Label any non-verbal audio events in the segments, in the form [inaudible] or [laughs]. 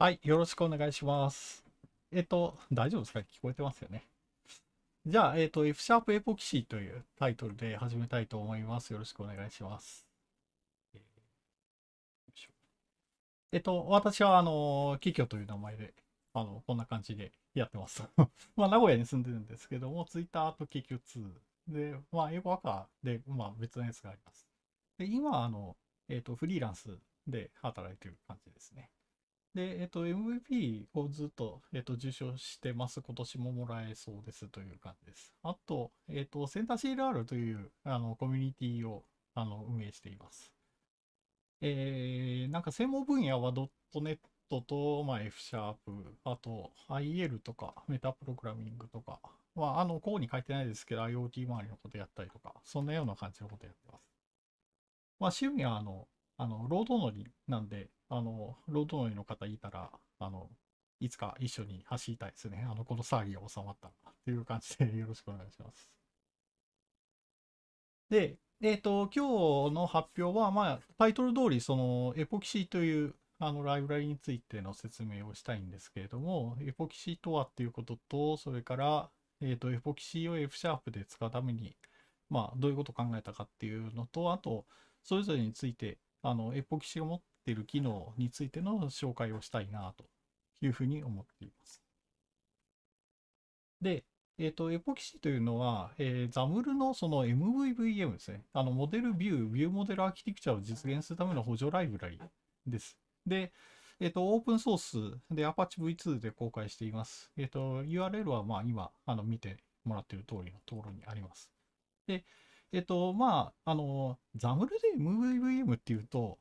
はい、よろしくお願いします。えっと、大丈夫ですか聞こえてますよね。じゃあ、えっと、F シャープエポキシーというタイトルで始めたいと思います。よろしくお願いします。えっと、私は、あの、キキョという名前で、あの、こんな感じでやってます。[laughs] まあ、名古屋に住んでるんですけども、ツイッターとキキョ2で、まあ、英語赤で、まあ、別のやつがあります。で、今、あの、えっと、フリーランスで働いてる感じですね。で、えっと、MVP をずっと、えっと、受賞してます。今年ももらえそうですという感じです。あと、えっと、センター CLR というあのコミュニティをあの運営しています。えー、なんか専門分野は .NET と、まあ、F シャープ、あと IL とかメタプログラミングとか、まあ、あの、こうに書いてないですけど、IoT 周りのことやったりとか、そんなような感じのことやってます。まあ、趣味はあの、あの、労働のりなんで、あの、労働の方いたら、あの、いつか一緒に走りたいですね。あの、この騒ぎが収まったっという感じでよろしくお願いします。で、えっ、ー、と、今日の発表は、まあ、タイトル通り、その、エポキシーという、あの、ライブラリについての説明をしたいんですけれども、エポキシーとはっていうことと、それから、えっ、ー、と、エポキシーを F シャープで使うために、まあ、どういうことを考えたかっていうのと、あと、それぞれについて、あの、エポキシーを持っってる機能についての紹介をしたいなというふうに思っています。で、えっ、ー、と、エポキシというのは、えー、ザムルのその MVVM ですね。あの、モデルビュー、ビューモデルアーキテクチャを実現するための補助ライブラリです。で、えっ、ー、と、オープンソースで Apache V2 で公開しています。えっ、と、URL はまあ今、あの、見てもらってる通りのところにあります。で、えっ、と、まあ、あの、ザムルで MVVM っていうと、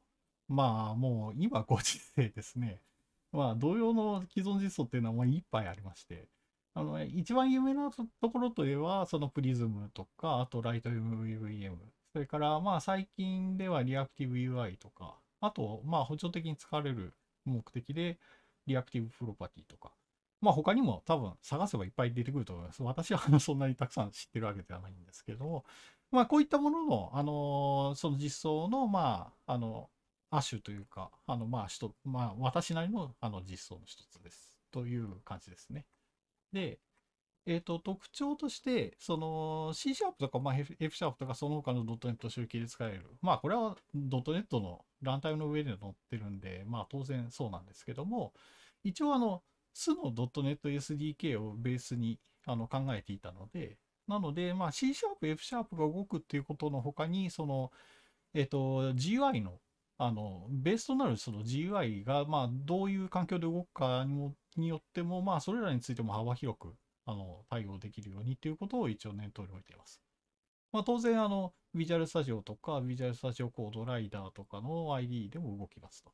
まあもう今ご時世ですね、[laughs] まあ同様の既存実装っていうのはもういっぱいありまして、あの、一番有名なところといえば、そのプリズムとか、あとライト MVVM、それからまあ最近ではリアクティブ UI とか、あとまあ補助的に使われる目的でリアクティブプロパティとか、まあ他にも多分探せばいっぱい出てくると思います。私はそんなにたくさん知ってるわけではないんですけども、まあこういったものの、あの、その実装の、まあ、あの、亜種というか、あの、まあ、人、まあ、私なりの、あの、実装の一つです。という感じですね。で、えっ、ー、と、特徴として、その C シャープとか、まあ、F, シャープとか、その他の .NET 集計で使える。まあ、これは .NET のランタイムの上で載ってるんで、まあ、当然そうなんですけども、一応、あの、素の .NET SDK をベースにあの考えていたので、なので、まあ、C シャープ、F シャープが動くっていうことの他に、その、えっ、ー、と、GUI のあの、ベースとなるその GUI が、まあ、どういう環境で動くかにもによっても、まあ、それらについても幅広く、あの、対応できるようにということを一応念頭に置いています。まあ、当然、あの、Visual Studio とか Visual Studio Code Rider とかの ID でも動きますと。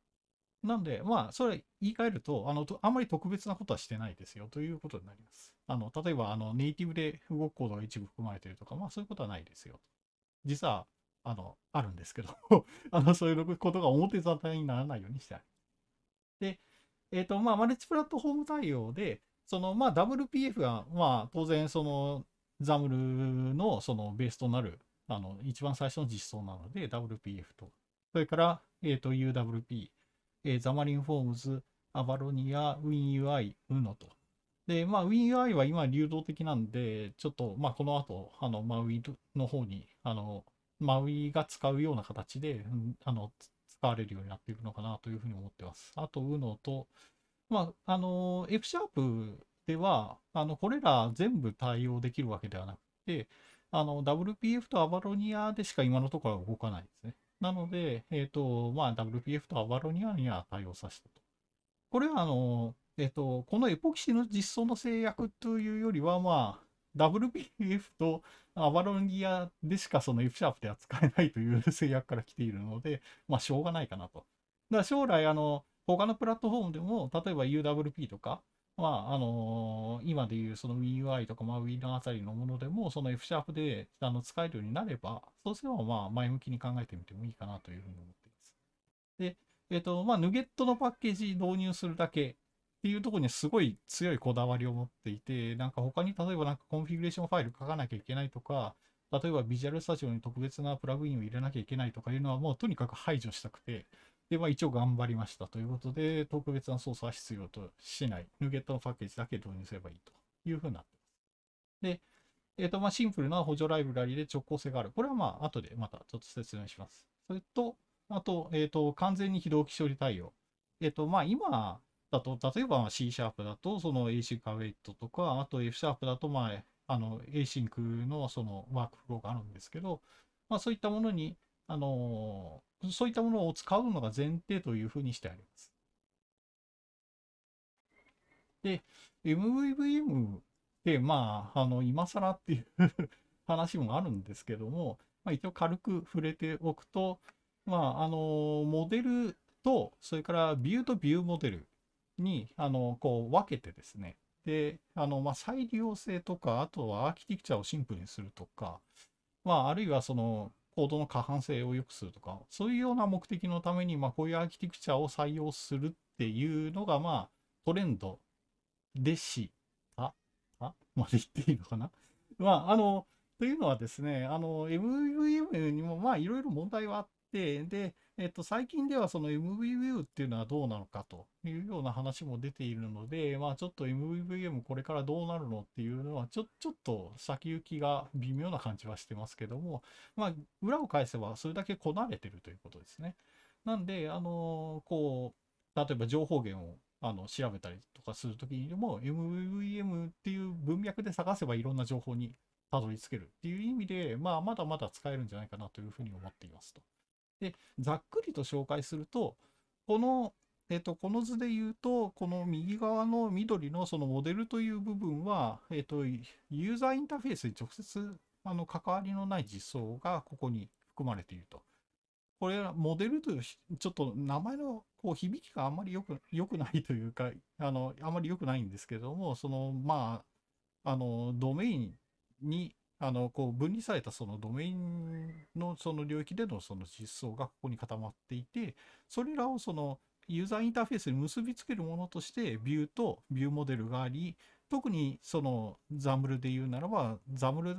なんで、まあ、それ言い換えると、あの、あんまり特別なことはしてないですよということになります。あの、例えば、あの、ネイティブで動くコードが一部含まれているとか、まあ、そういうことはないですよ。実は、あの、あるんですけど [laughs] あの、そういうことが表沙汰にならないようにしてある。で、えっ、ー、と、まあ、マルチプラットフォーム対応で、その、まあ、WPF が、まあ、当然、その、ザムルの、その、ベースとなる、あの、一番最初の実装なので、WPF と。それから、えっ、ー、と、UWP、えー、ザマリンフォームズ、アバロニア、WinUI、UNO と。で、まあ、WinUI は今流動的なんで、ちょっと、まあ、この後、あの、まあ、Win の方に、あの、マウイが使うような形で、あの、使われるようになっているのかなというふうに思ってます。あと、UNO と、まあ、あの、F シャープでは、あの、これら全部対応できるわけではなくて、あの、WPF とアバロニアでしか今のところは動かないですね。なので、えっ、ー、と、まあ、WPF とアバロニアには対応させたと。これは、あの、えっ、ー、と、このエポキシの実装の制約というよりは、まあ、WPF とアバロンギアでしかその F シャープでは使えないという制約から来ているので、[laughs] まあしょうがないかなと。だから将来、あの、他のプラットフォームでも、例えば UWP とか、まあ、あのー、今でいうその WinUI とか、まあ、Win あたりのものでも、その F シャープであの使えるようになれば、そうすればまあ前向きに考えてみてもいいかなというふうに思っています。で、えっ、ー、と、まあ、ヌゲットのパッケージ導入するだけっていうところにすごい強いこだわりを持っていて、なんか他に例えばなんかコンフィグレーションファイル書かなきゃいけないとか、例えばビジュアルスタジオに特別なプラグインを入れなきゃいけないとかいうのはもうとにかく排除したくて、で、まあ一応頑張りましたということで、特別な操作は必要としない。ヌゲットのパッケージだけ導入すればいいというふうになってます。で、えっ、ー、と、まあシンプルな補助ライブラリで直行性がある。これはまあ後でまたちょっと説明します。それと、あと、えっ、ー、と、完全に非同期処理対応。えっ、ー、と、まあ今、だと、例えば C シャープだと、その Async Await とか、あと F シャープだと、まあ、あの、Async のそのワークフローがあるんですけど、まあ、そういったものに、あのそういったものを使うのが前提というふうにしてあります。で、MVVM って、まあ、あの、今更っていう [laughs] 話もあるんですけども、まあ、一応軽く触れておくと、まあ、あの、モデルと、それからビューとビューモデルにあのこう分けてですねであの、まあ、再利用性とかあとはアーキテクチャをシンプルにするとか、まあ、あるいはそのコードの可搬性を良くするとかそういうような目的のために、まあ、こういうアーキテクチャを採用するっていうのが、まあ、トレンドでしあ、あまで言っていいのかなまああのというのはですねあの MVM にもまあいろいろ問題はあって、て、で、えっと、最近ではその m v v i w っていうのはどうなのかというような話も出ているので、まあちょっと MVVM これからどうなるのっていうのは、ちょ、ちょっと先行きが微妙な感じはしてますけども、まあ裏を返せばそれだけこなれてるということですね。なんで、あのー、こう、例えば情報源をあの調べたりとかするときにも MVVM っていう文脈で探せばいろんな情報にたどり着けるっていう意味で、まあ、まだまだ使えるんじゃないかなというふうに思っていますと。で、ざっくりと紹介すると、この、えっと、この図で言うと、この右側の緑のそのモデルという部分は、えっと、ユーザーインターフェースに直接あの関わりのない実装がここに含まれていると。これはモデルという、ちょっと名前のこう響きがあんまりよくくないというか、あの、あんまり良くないんですけども、その、まあ、あの、ドメインにあの、こう分離されたそのドメインのその領域でのその実装がここに固まっていて、それらをそのユーザーインターフェースに結びつけるものとして、ビューとビューモデルがあり、特にそのザムルで言うならば、ザムル、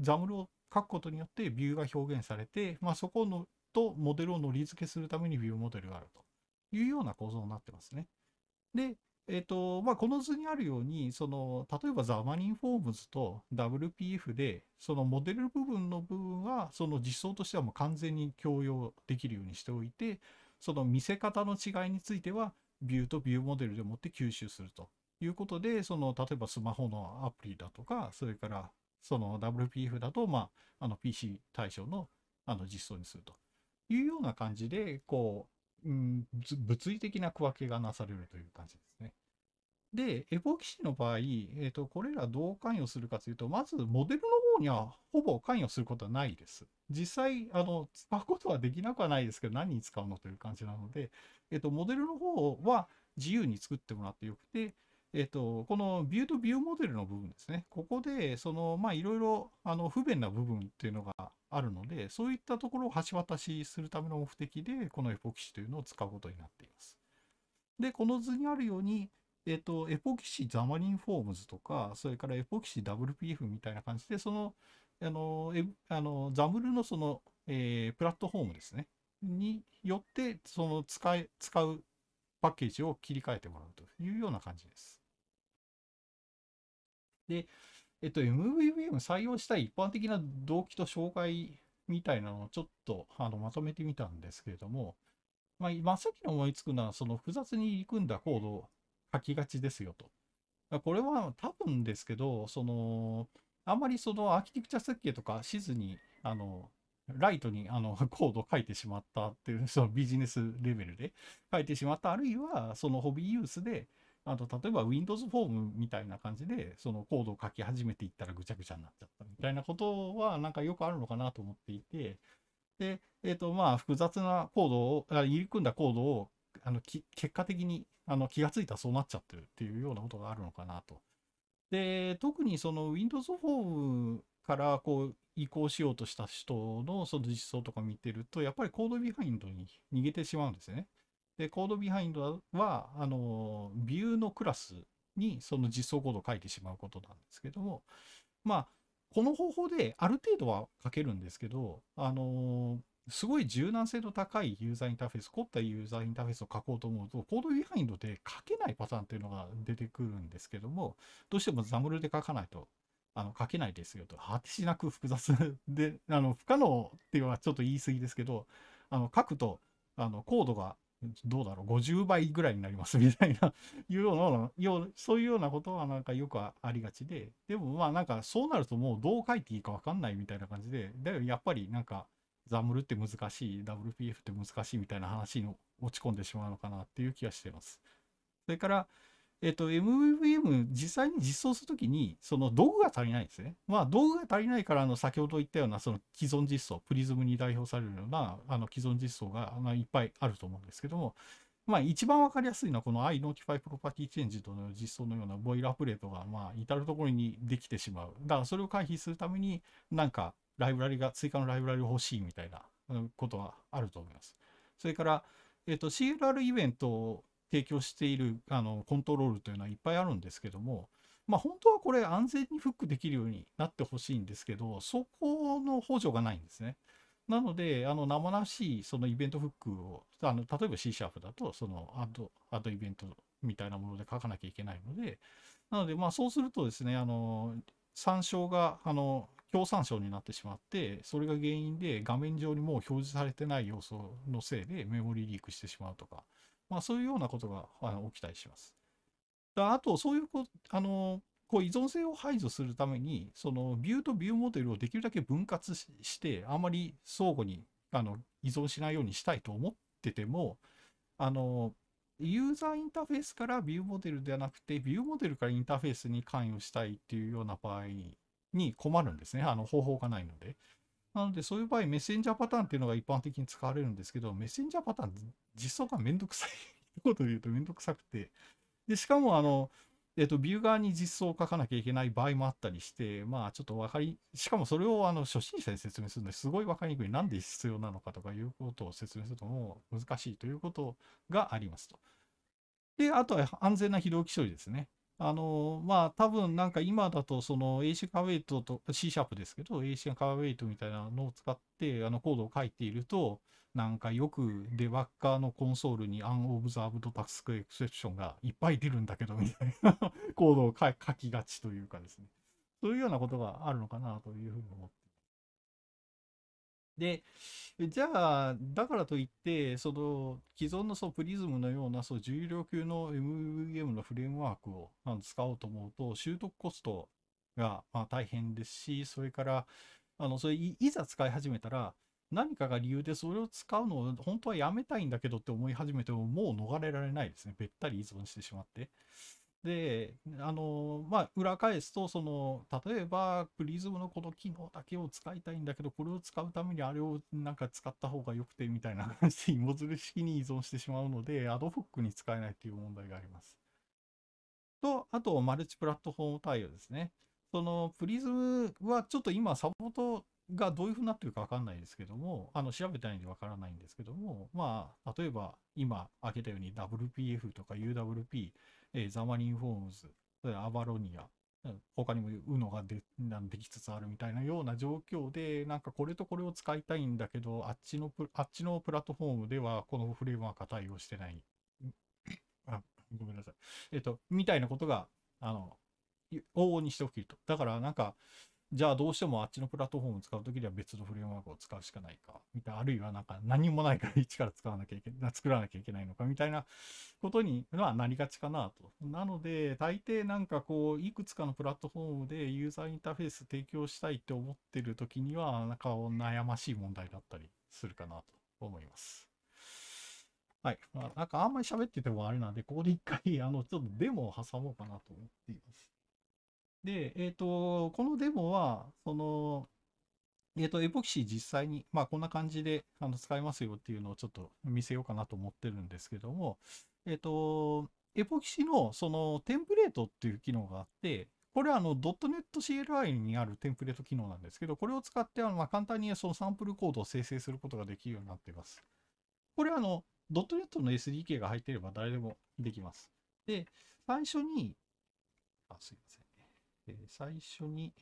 ザムルを書くことによってビューが表現されて、まあ、そこのとモデルを乗り付けするためにビューモデルがあるというような構造になってますね。で、えっ、と、まあ、この図にあるように、その、例えばザマニンフォームズと WPF で、そのモデル部分の部分は、その実装としてはもう完全に共用できるようにしておいて、その見せ方の違いについては、ビューとビューモデルでもって吸収するということで、その、例えばスマホのアプリだとか、それから、その WPF だと、まあ、あの PC 対象のあの実装にするというような感じで、こう、うん、物理的な区分けがなされるという感じですね。で、エボキシの場合、えーと、これらどう関与するかというと、まずモデルの方にはほぼ関与することはないです。実際、あの使うことはできなくはないですけど、何に使うのという感じなので、えーと、モデルの方は自由に作ってもらってよくて、えっと、このビューとビューモデルの部分ですね。ここで、その、まいろいろ、あの、不便な部分っていうのがあるので、そういったところを橋渡しするための目的で、このエポキシというのを使うことになっています。で、この図にあるように、えっ、と、エポキシザマリンフォームズとか、それからエポキシ WPF みたいな感じで、その、あの、えあのザムルのその、えー、プラットフォームですね、によって、その使い、使うパッケージを切り替えてもらうというような感じです。で、えっと、MVVM 採用したい一般的な動機と紹介みたいなのをちょっとあのまとめてみたんですけれども、まあ、真っ先に思いつくのは、その複雑に入り組んだコードを書きがちですよと。これは多分ですけど、その、あんまりそのアーキテクチャ設計とかしずに、あの、ライトにあの [laughs] コードを書いてしまったっていう、そのビジネスレベルで書いてしまった、あるいはそのホビーユースで、あと、例えば Windows フォームみたいな感じで、そのコードを書き始めていったらぐちゃぐちゃになっちゃったみたいなことは、なんかよくあるのかなと思っていて、で、えっ、ー、と、まあ、複雑なコードを、入り組んだコードを、あの、結果的に、あの、気がついたらそうなっちゃってるっていうようなことがあるのかなと。で、特にその Windows フォームからこう移行しようとした人のその実装とか見てると、やっぱりコードビハインドに逃げてしまうんですよね。で、コードビハインドは、あの、ビューのクラスにその実装コードを書いてしまうことなんですけども、まあ、この方法である程度は書けるんですけど、あのすごい柔軟性の高いユーザーインターフェース、凝ったユーザーインターフェースを書こうと思うと、コードビハインドで書けないパターンっていうのが出てくるんですけども、どうしてもザムルで書かないと、あの、書けないですよと、果てしなく複雑で、あの、不可能っていうのはちょっと言い過ぎですけど、あの、書くと、あの、コードがどうだろう、50倍ぐらいになります [laughs] みたいないうような、ようそういうようなことはなんかよくありがちで、でもまあなんかそうなるともうどう書いていいかわかんないみたいな感じで、だよやっぱりなんか、ザムルって難しい、WPF って難しいみたいな話に落ち込んでしまうのかなっていう気がしてます。それから、えっ、と、MVVM 実際に実装するときに、その道具が足りないんですね。まあ、道具が足りないから、あの、先ほど言ったような、その既存実装、プリズムに代表されるような、あの、既存実装が、まいっぱいあると思うんですけども、まあ、一番わかりやすいのは、この iNotify Property Change との実装のようなボイラープレートが、まあ、至るところにできてしまう。だから、それを回避するために、なんか、ライブラリが、追加のライブラリ欲しいみたいなことはあると思います。それから、えっ、と、CLR イベント提供しているあのコントロールというのはいっぱいあるんですけども、まあ、本当はこれ安全にフックできるようになってほしいんですけどそこの補助がないんですね。なのであの生々しいそのイベントフックをあの例えば C シャープだとそのアドアドイベントみたいなもので書かなきゃいけないのでなのでまそうするとですねあの参照があの共産省になってしまってそれが原因で画面上にもう表示されてない要素のせいでメモリリークしてしまうとかまあ、そういうようなことがあの起きたりします。あと、そういうこあのこう依存性を排除するために、そのビューとビューモデルをできるだけ分割して、あまり相互にあの依存しないようにしたいと思ってても、あのユーザーインターフェースからビューモデルではなくて、ビューモデルからインターフェースに関与したいっていうような場合に困るんですね。あの方法がないので。なので、そういう場合、メッセンジャーパターンっていうのが一般的に使われるんですけど、メッセンジャーパターン、実装がめんどくさい。いうことを言うとめんどくさくて。で、しかも、あの、えっと、ビュー側に実装を書かなきゃいけない場合もあったりして、まあ、ちょっとわかり、しかもそれをあの初心者に説明するのですごいわかりにくい。なんで必要なのかとかいうことを説明するともう難しいということがありますと。で、あとは安全な非同期処理ですね。あの、まあ、多分なんか今だと、その A シカーウェイトと C シャープですけど、A シカーウェイトみたいなのを使って、あのコードを書いていると、なんかよくデバッカーのコンソールにアンオブザーブドタスクエクセプションがいっぱい出るんだけど、みたいなコードを書きがちというかですね。そういうようなことがあるのかなというふうに思ってで、じゃあ、だからといって、その既存のそうプリズムのようなそう重量級の MVM のフレームワークを使おうと思うと、習得コストがま大変ですし、それから、あのそれいざ使い始めたら、何かが理由でそれを使うのを本当はやめたいんだけどって思い始めても、もう逃れられないですね。べったり依存してしまって。で、あの、まあ、裏返すと、その、例えば、プリズムのこの機能だけを使いたいんだけど、これを使うためにあれをなんか使った方が良くて、みたいな感じで芋づる式に依存してしまうので、アドホックに使えないという問題があります。と、あと、マルチプラットフォーム対応ですね。その、プリズムはちょっと今、サポートがどういう風になってるかわかんないですけども、あの、調べたいんでわからないんですけども、まあ、例えば、今挙げたように WPF とか UWP、えー、ザマリンフォームズ、アバロニア、他にもウノがでできつつあるみたいなような状況で、なんかこれとこれを使いたいんだけど、あっちのプあっちのプラットフォームではこのフレームワークは対応してない。[coughs] あごめんなさい。えっと、みたいなことが、あの、往々にして起きると。だからなんか、じゃあどうしてもあっちのプラットフォームを使うときには別のフレームワークを使うしかないか、みたいな、あるいはなんか何もないから一から使わなきゃいけない、作らなきゃいけないのか、みたいなことにはなりがちかなと。なので、大抵なんかこう、いくつかのプラットフォームでユーザーインターフェース提供したいって思ってるときには、なんか悩ましい問題だったりするかなと思います。はい。まあ、なんかあんまり喋っててもあれなんで、ここで一回、あの、ちょっとデモを挟もうかなと思っています。で、えっ、ー、と、このデモは、その、えっ、ー、と、エポキシ実際に、まあ、こんな感じであの使えますよっていうのをちょっと見せようかなと思ってるんですけども、えっ、と、エポキシのそのテンプレートっていう機能があって、これはあの .NETCLI にあるテンプレート機能なんですけど、これを使ってあま簡単にそのサンプルコードを生成することができるようになっています。これはあの .NET の SDK が入っていれば誰でもできます。で、最初に、あ、すいません。え最初に、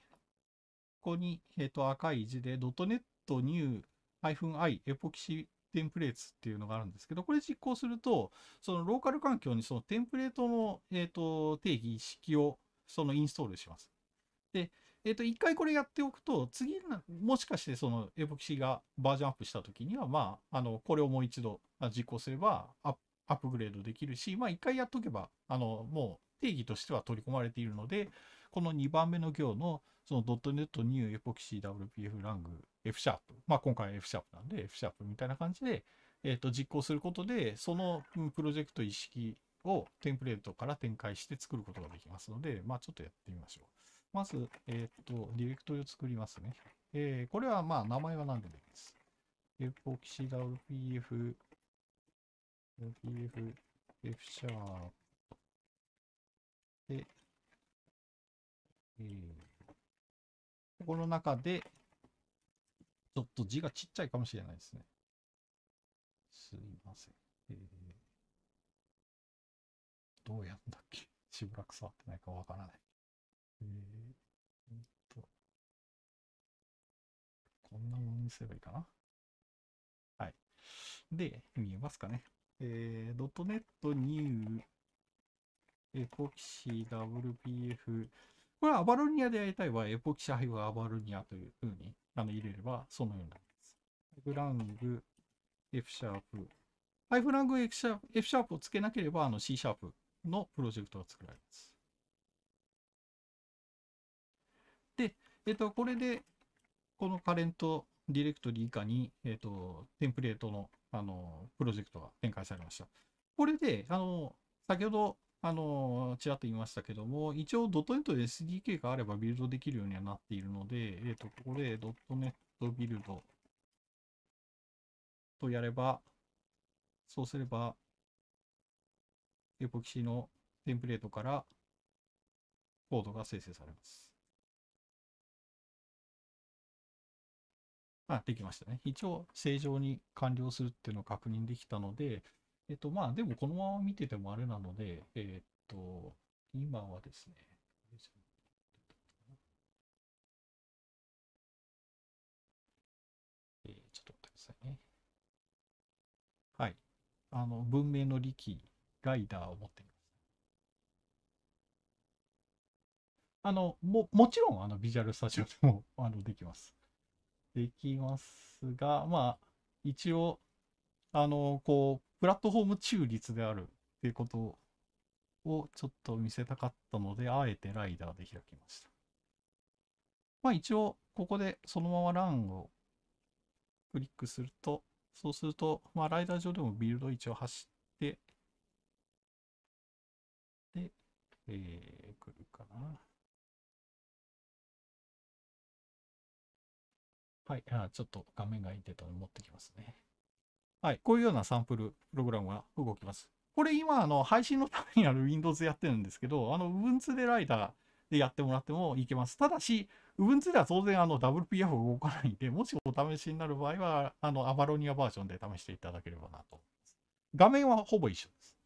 ここに、えー、と赤い字で .NET new-i エポキシテンプレーツっていうのがあるんですけど、これ実行すると、そのローカル環境にそのテンプレートの、えー、と定義、式をそのインストールします。で、えっ、ー、と、一回これやっておくと、次、もしかしてそのエポキシがバージョンアップしたときには、まあ、あの、これをもう一度実行すればアップグレードできるし、まあ、一回やっとけば、あの、もう定義としては取り込まれているので、この2番目の行の、その .NET New Epoxy WPF ラング F シャープ。まあ今回 F シャープなんで F シャープみたいな感じで、えっ、と、実行することで、そのプロジェクト意識をテンプレートから展開して作ることができますので、まあちょっとやってみましょう。まず、えっ、と、ディレクトリを作りますね。えー、これはまあ名前は何でもいいです。EpoxyWPF、WPF、F シャープ。で、えー、この中で、ちょっと字がちっちゃいかもしれないですね。すいません。えー、どうやんだっけしばらく触ってないかわからない。えー、と、こんなものにすればいいかな。はい。で、見えますかね。えー、ドットネットニュー、えコキシ WPF、これはアバロニアでやりたい場合、エポキシャハイはアバロニアというふうにあの入れれば、そのようになります。フラング、F シャープ。ハイフラング F シャープ F シャープをつけなければ、あの C シャープのプロジェクトが作られます。で、えっと、これで、このカレントディレクトリ以下に、えっと、テンプレートの、あの、プロジェクトが展開されました。これで、あの、先ほどあの、ちらっと言いましたけども、一応 .NET で SDK があればビルドできるようにはなっているので、えっ、ー、と、ここで .NET ビルドとやれば、そうすれば、エポキシのテンプレートからコードが生成されます。あ、できましたね。一応正常に完了するっていうのを確認できたので、えっと、まあ、でもこのまま見ててもあれなので、えっと、今はですね、えちょっと待ってくださいね。はい。あの、文明の利器、ライダーを持っています。あの、も、もちろん、あの、ビジュアルスタジオでも、[laughs] あの、できます。できますが、まあ、一応、あの、こう、プラットフォーム中立であるっていうことをちょっと見せたかったので、あえてライダーで開きました。まあ一応、ここでそのままランをクリックすると、そうすると、まあライダー上でもビルド一応走って、で、えー、来るかな。はい、あちょっと画面がいいてたので持ってきますね。はい、こういうようなサンプル、プログラムが動きます。これ今、あの、配信のためにある Windows やってるんですけど、あの、Ubuntu でライダーでやってもらってもいけます。ただし、Ubuntu では当然あの WPF 動かないんで、もしお試しになる場合は、あの、アバロニアバージョンで試していただければなと思います。画面はほぼ一緒です。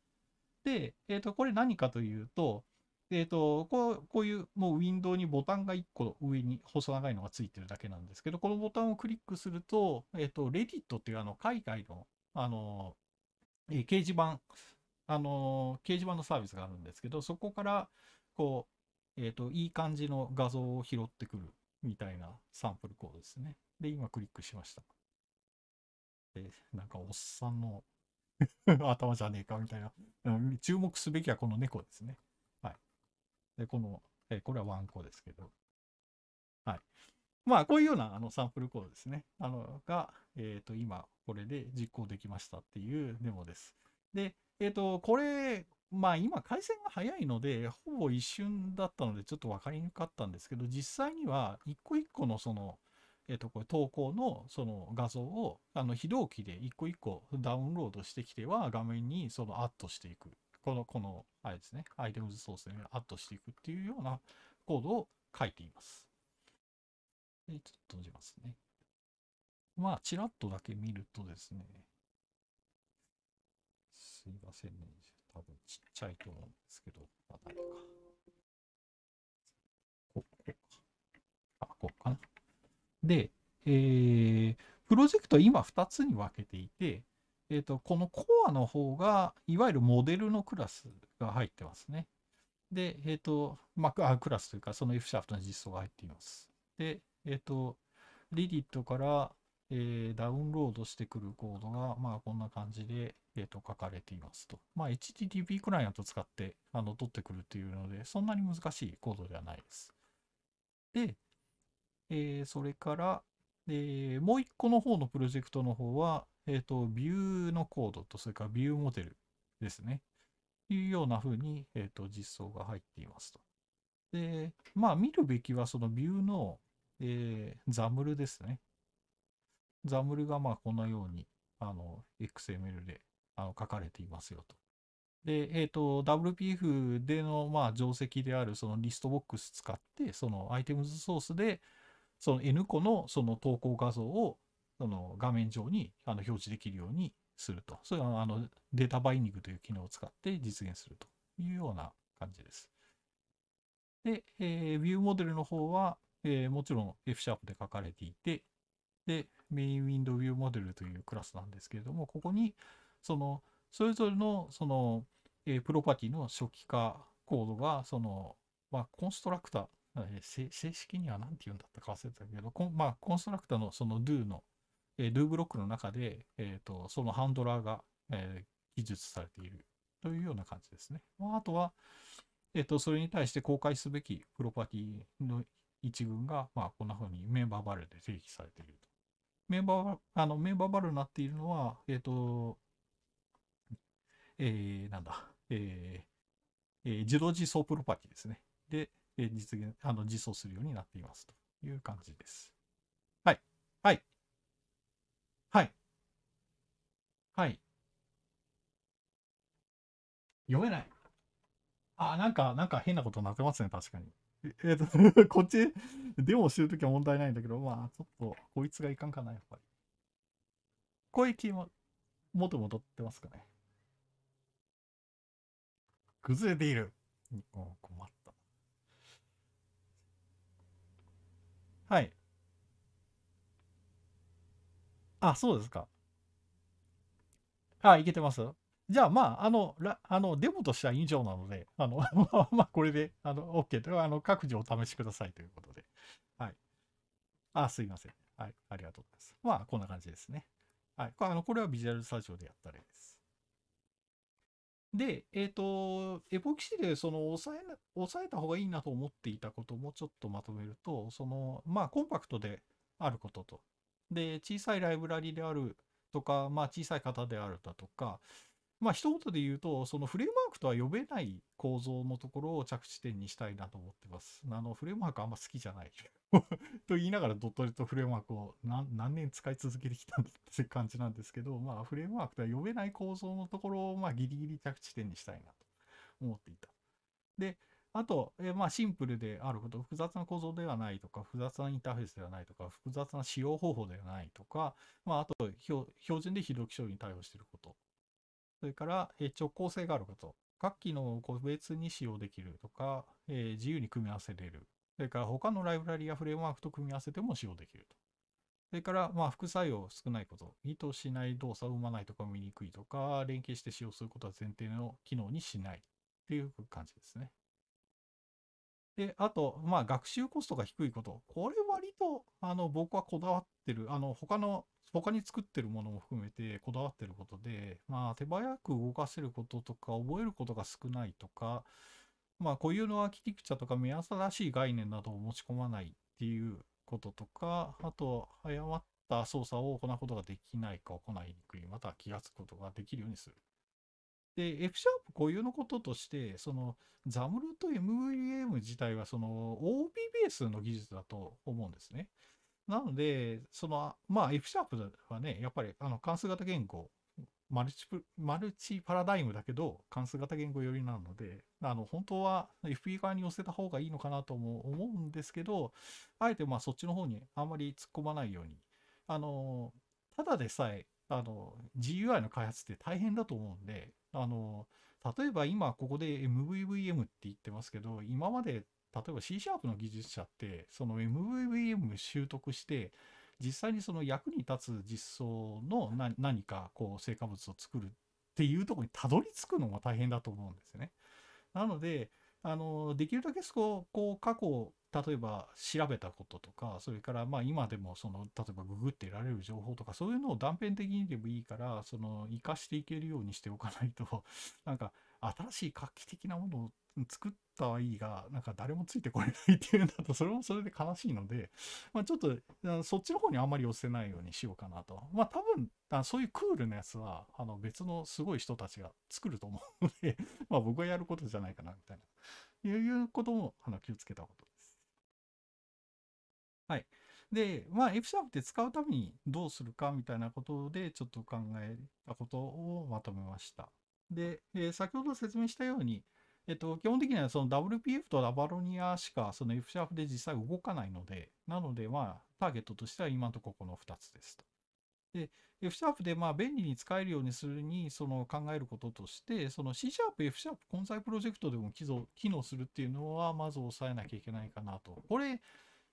で、えっ、ー、と、これ何かというと、えっ、と、こう、こういうもうウィンドウにボタンが1個上に細長いのがついてるだけなんですけど、このボタンをクリックすると、えっ、と、レディットっていうあの、海外の、あの、えー、掲示板、あの、掲示板のサービスがあるんですけど、そこから、こう、えっ、と、いい感じの画像を拾ってくるみたいなサンプルコードですね。で、今クリックしました。で、なんかおっさんの [laughs] 頭じゃねえかみたいな。注目すべきはこの猫ですね。で、この、えこれはワンコですけど、はい。まあ、こういうようなあのサンプルコードですね。あの、が、えっ、ー、と、今、これで実行できましたっていうデモです。で、えっ、ー、と、これ、まあ、今、回線が早いので、ほぼ一瞬だったので、ちょっと分かりにくかったんですけど、実際には、一個一個のその、えっ、ー、と、これ、投稿のその画像を、あの、非同期で一個一個ダウンロードしてきては、画面にそのアットしていくこの、この、あれですね、アイテムズソースにアッドしていくっていうようなコードを書いています。で、ちょっと閉じますね。まあ、ちらっとだけ見るとですね、すいませんね、多分ちっちゃいと思うんですけど、まあ、誰か。ここか。あ、ここかな。で、えー、プロジェクトは今2つに分けていて、えっ、ー、と、このコアの方が、いわゆるモデルのクラスが入ってますね。で、えっ、ー、と、まあ、クラスというか、その F シャフトの実装が入っています。で、えっ、ー、と、リリットから、えー、ダウンロードしてくるコードが、まあ、こんな感じで、えー、と書かれていますと。まあ、HTTP クライアント使ってあの取ってくるというので、そんなに難しいコードではないです。で、えー、それから、えー、もう一個の方のプロジェクトの方は、えっ、ー、と、ビューのコードと、それからビューモデルですね。というような風に、えっ、ー、と、実装が入っていますと。で、まあ、見るべきは、そのビューの、えー、ザムルですね。ザムルが、まあ、このように、あの、XML であの書かれていますよと。で、えっ、ー、と、WPF での、まあ、定石である、そのリストボックス使って、そのアイテムズソースで、その N 個のその投稿画像をその画面上にあの表示できるようにすると。それはあのデータバインディングという機能を使って実現するというような感じです。で、えー、ビューモデルの方は、えー、もちろん F シャープで書かれていて、で、メインウィンドウビューモデルというクラスなんですけれども、ここに、その、それぞれの、その、えー、プロパティの初期化コードが、その、まあ、コンストラクター、正式には何て言うんだったか忘れたけど、まあ、コンストラクターのその do のえー、ブロックの中で、えーと、そのハンドラーが、えー、記述されているというような感じですね。まあ、あとは、えーと、それに対して公開すべきプロパティの一群が、まあ、こんな風にメンバーバルで定義されていると。メンバーあのメンバーバルになっているのは、えっ、ー、と、えー、なんだ、えーえー、自動実装プロパティですね。で、えー、実現、あの実装するようになっていますという感じです。はい。はい。読めない。あ、なんか、なんか変なことなってますね、確かに。ええー、と、[laughs] こっち、デモをしてるときは問題ないんだけど、まあ、ちょっと、こいつがいかんかな、やっぱり。声気も、元戻ってますかね。崩れている。うん、困った。はい。あ、そうですか。あ、いけてますじゃあ、まあ、あの、らあのデモとしては以上なので、あの [laughs] まあ、これで、あの、OK と、あの、各自お試しくださいということで。はい。あ、すいません。はい。ありがとうございます。まあ、こんな感じですね。はい。あの、これはビジュアルスタジオでやった例です。で、えっ、ー、と、エポキシで、その、抑え、抑えた方がいいなと思っていたこともちょっとまとめると、その、まあ、コンパクトであることと、で、小さいライブラリであるとか、まあ、小さい方であるだとか、まあ、一言で言うと、そのフレームワークとは呼べない構造のところを着地点にしたいなと思ってます。あの、フレームワークあんま好きじゃない [laughs] と言いながらドットレットフレームワークを何年使い続けてきたんだって感じなんですけど、まあ、フレームワークとは呼べない構造のところを、まあ、ギリギリ着地点にしたいなと思っていた。で、あと、えー、まあシンプルであること、複雑な構造ではないとか、複雑なインターフェースではないとか、複雑な使用方法ではないとか、まあ、あと標準で非同期処理に対応していること。それから、えー、直行性があること。各機能を個別に使用できるとか、えー、自由に組み合わせれる。それから、他のライブラリやフレームワークと組み合わせても使用できると。それから、まあ、副作用少ないこと、意図しない動作を生まないとか見にくいとか、連携して使用することは前提の機能にしないという感じですね。で、あと、まあ、学習コストが低いこと。これ割と、あの、僕はこだわってる。あの、他の、他に作ってるものも含めてこだわってることで、まあ、手早く動かせることとか、覚えることが少ないとか、まあ、固有のアーキテクチャとか、目安らしい概念などを持ち込まないっていうこととか、あと、誤った操作を行うことができないか行いにくい、または気がつくことができるようにする。で、F シャープ固有のこととして、その、ザムルと MVM 自体は、その、o b ベースの技術だと思うんですね。なので、その、まあ、F シャープはね、やっぱり、あの、関数型言語、マルチプ、マルチパラダイムだけど、関数型言語寄りなので、あの、本当は FP 側に寄せた方がいいのかなとも思うんですけど、あえて、まあ、そっちの方にあんまり突っ込まないように、あの、ただでさえ、あの、GUI の開発って大変だと思うんで、あの、例えば今ここで MVVM って言ってますけど、今まで例えば C シャープの技術者って、その MVVM 習得して、実際にその役に立つ実装の何かこう成果物を作るっていうとこにたどり着くのが大変だと思うんですね。なので、あの、できるだけそここう過去例えば調べたこととかそれからまあ今でもその例えばググって得られる情報とかそういうのを断片的にでもいいからその生かしていけるようにしておかないと [laughs] なんか新しい画期的なものを作ったはいいがなんか誰もついてこれないっていうんだとそれもそれで悲しいので、まあ、ちょっとそっちの方にあんまり寄せないようにしようかなとまあ多分あそういうクールなやつはあの別のすごい人たちが作ると思うので [laughs] まあ僕がやることじゃないかなみたいないうこともあの気をつけたことはい。で、まあ、F シャープって使うためにどうするかみたいなことでちょっと考えたことをまとめました。で、えー、先ほど説明したように、えっと、基本的にはその WPF とラバロニアしかその F シャープで実際動かないので、なので、まあ、ターゲットとしては今のところこの2つですと。で、F シャープでまあ便利に使えるようにするにその考えることとして、その C シャープ、F シャープ、混在プロジェクトでも機能するっていうのはまず抑えなきゃいけないかなと。これ、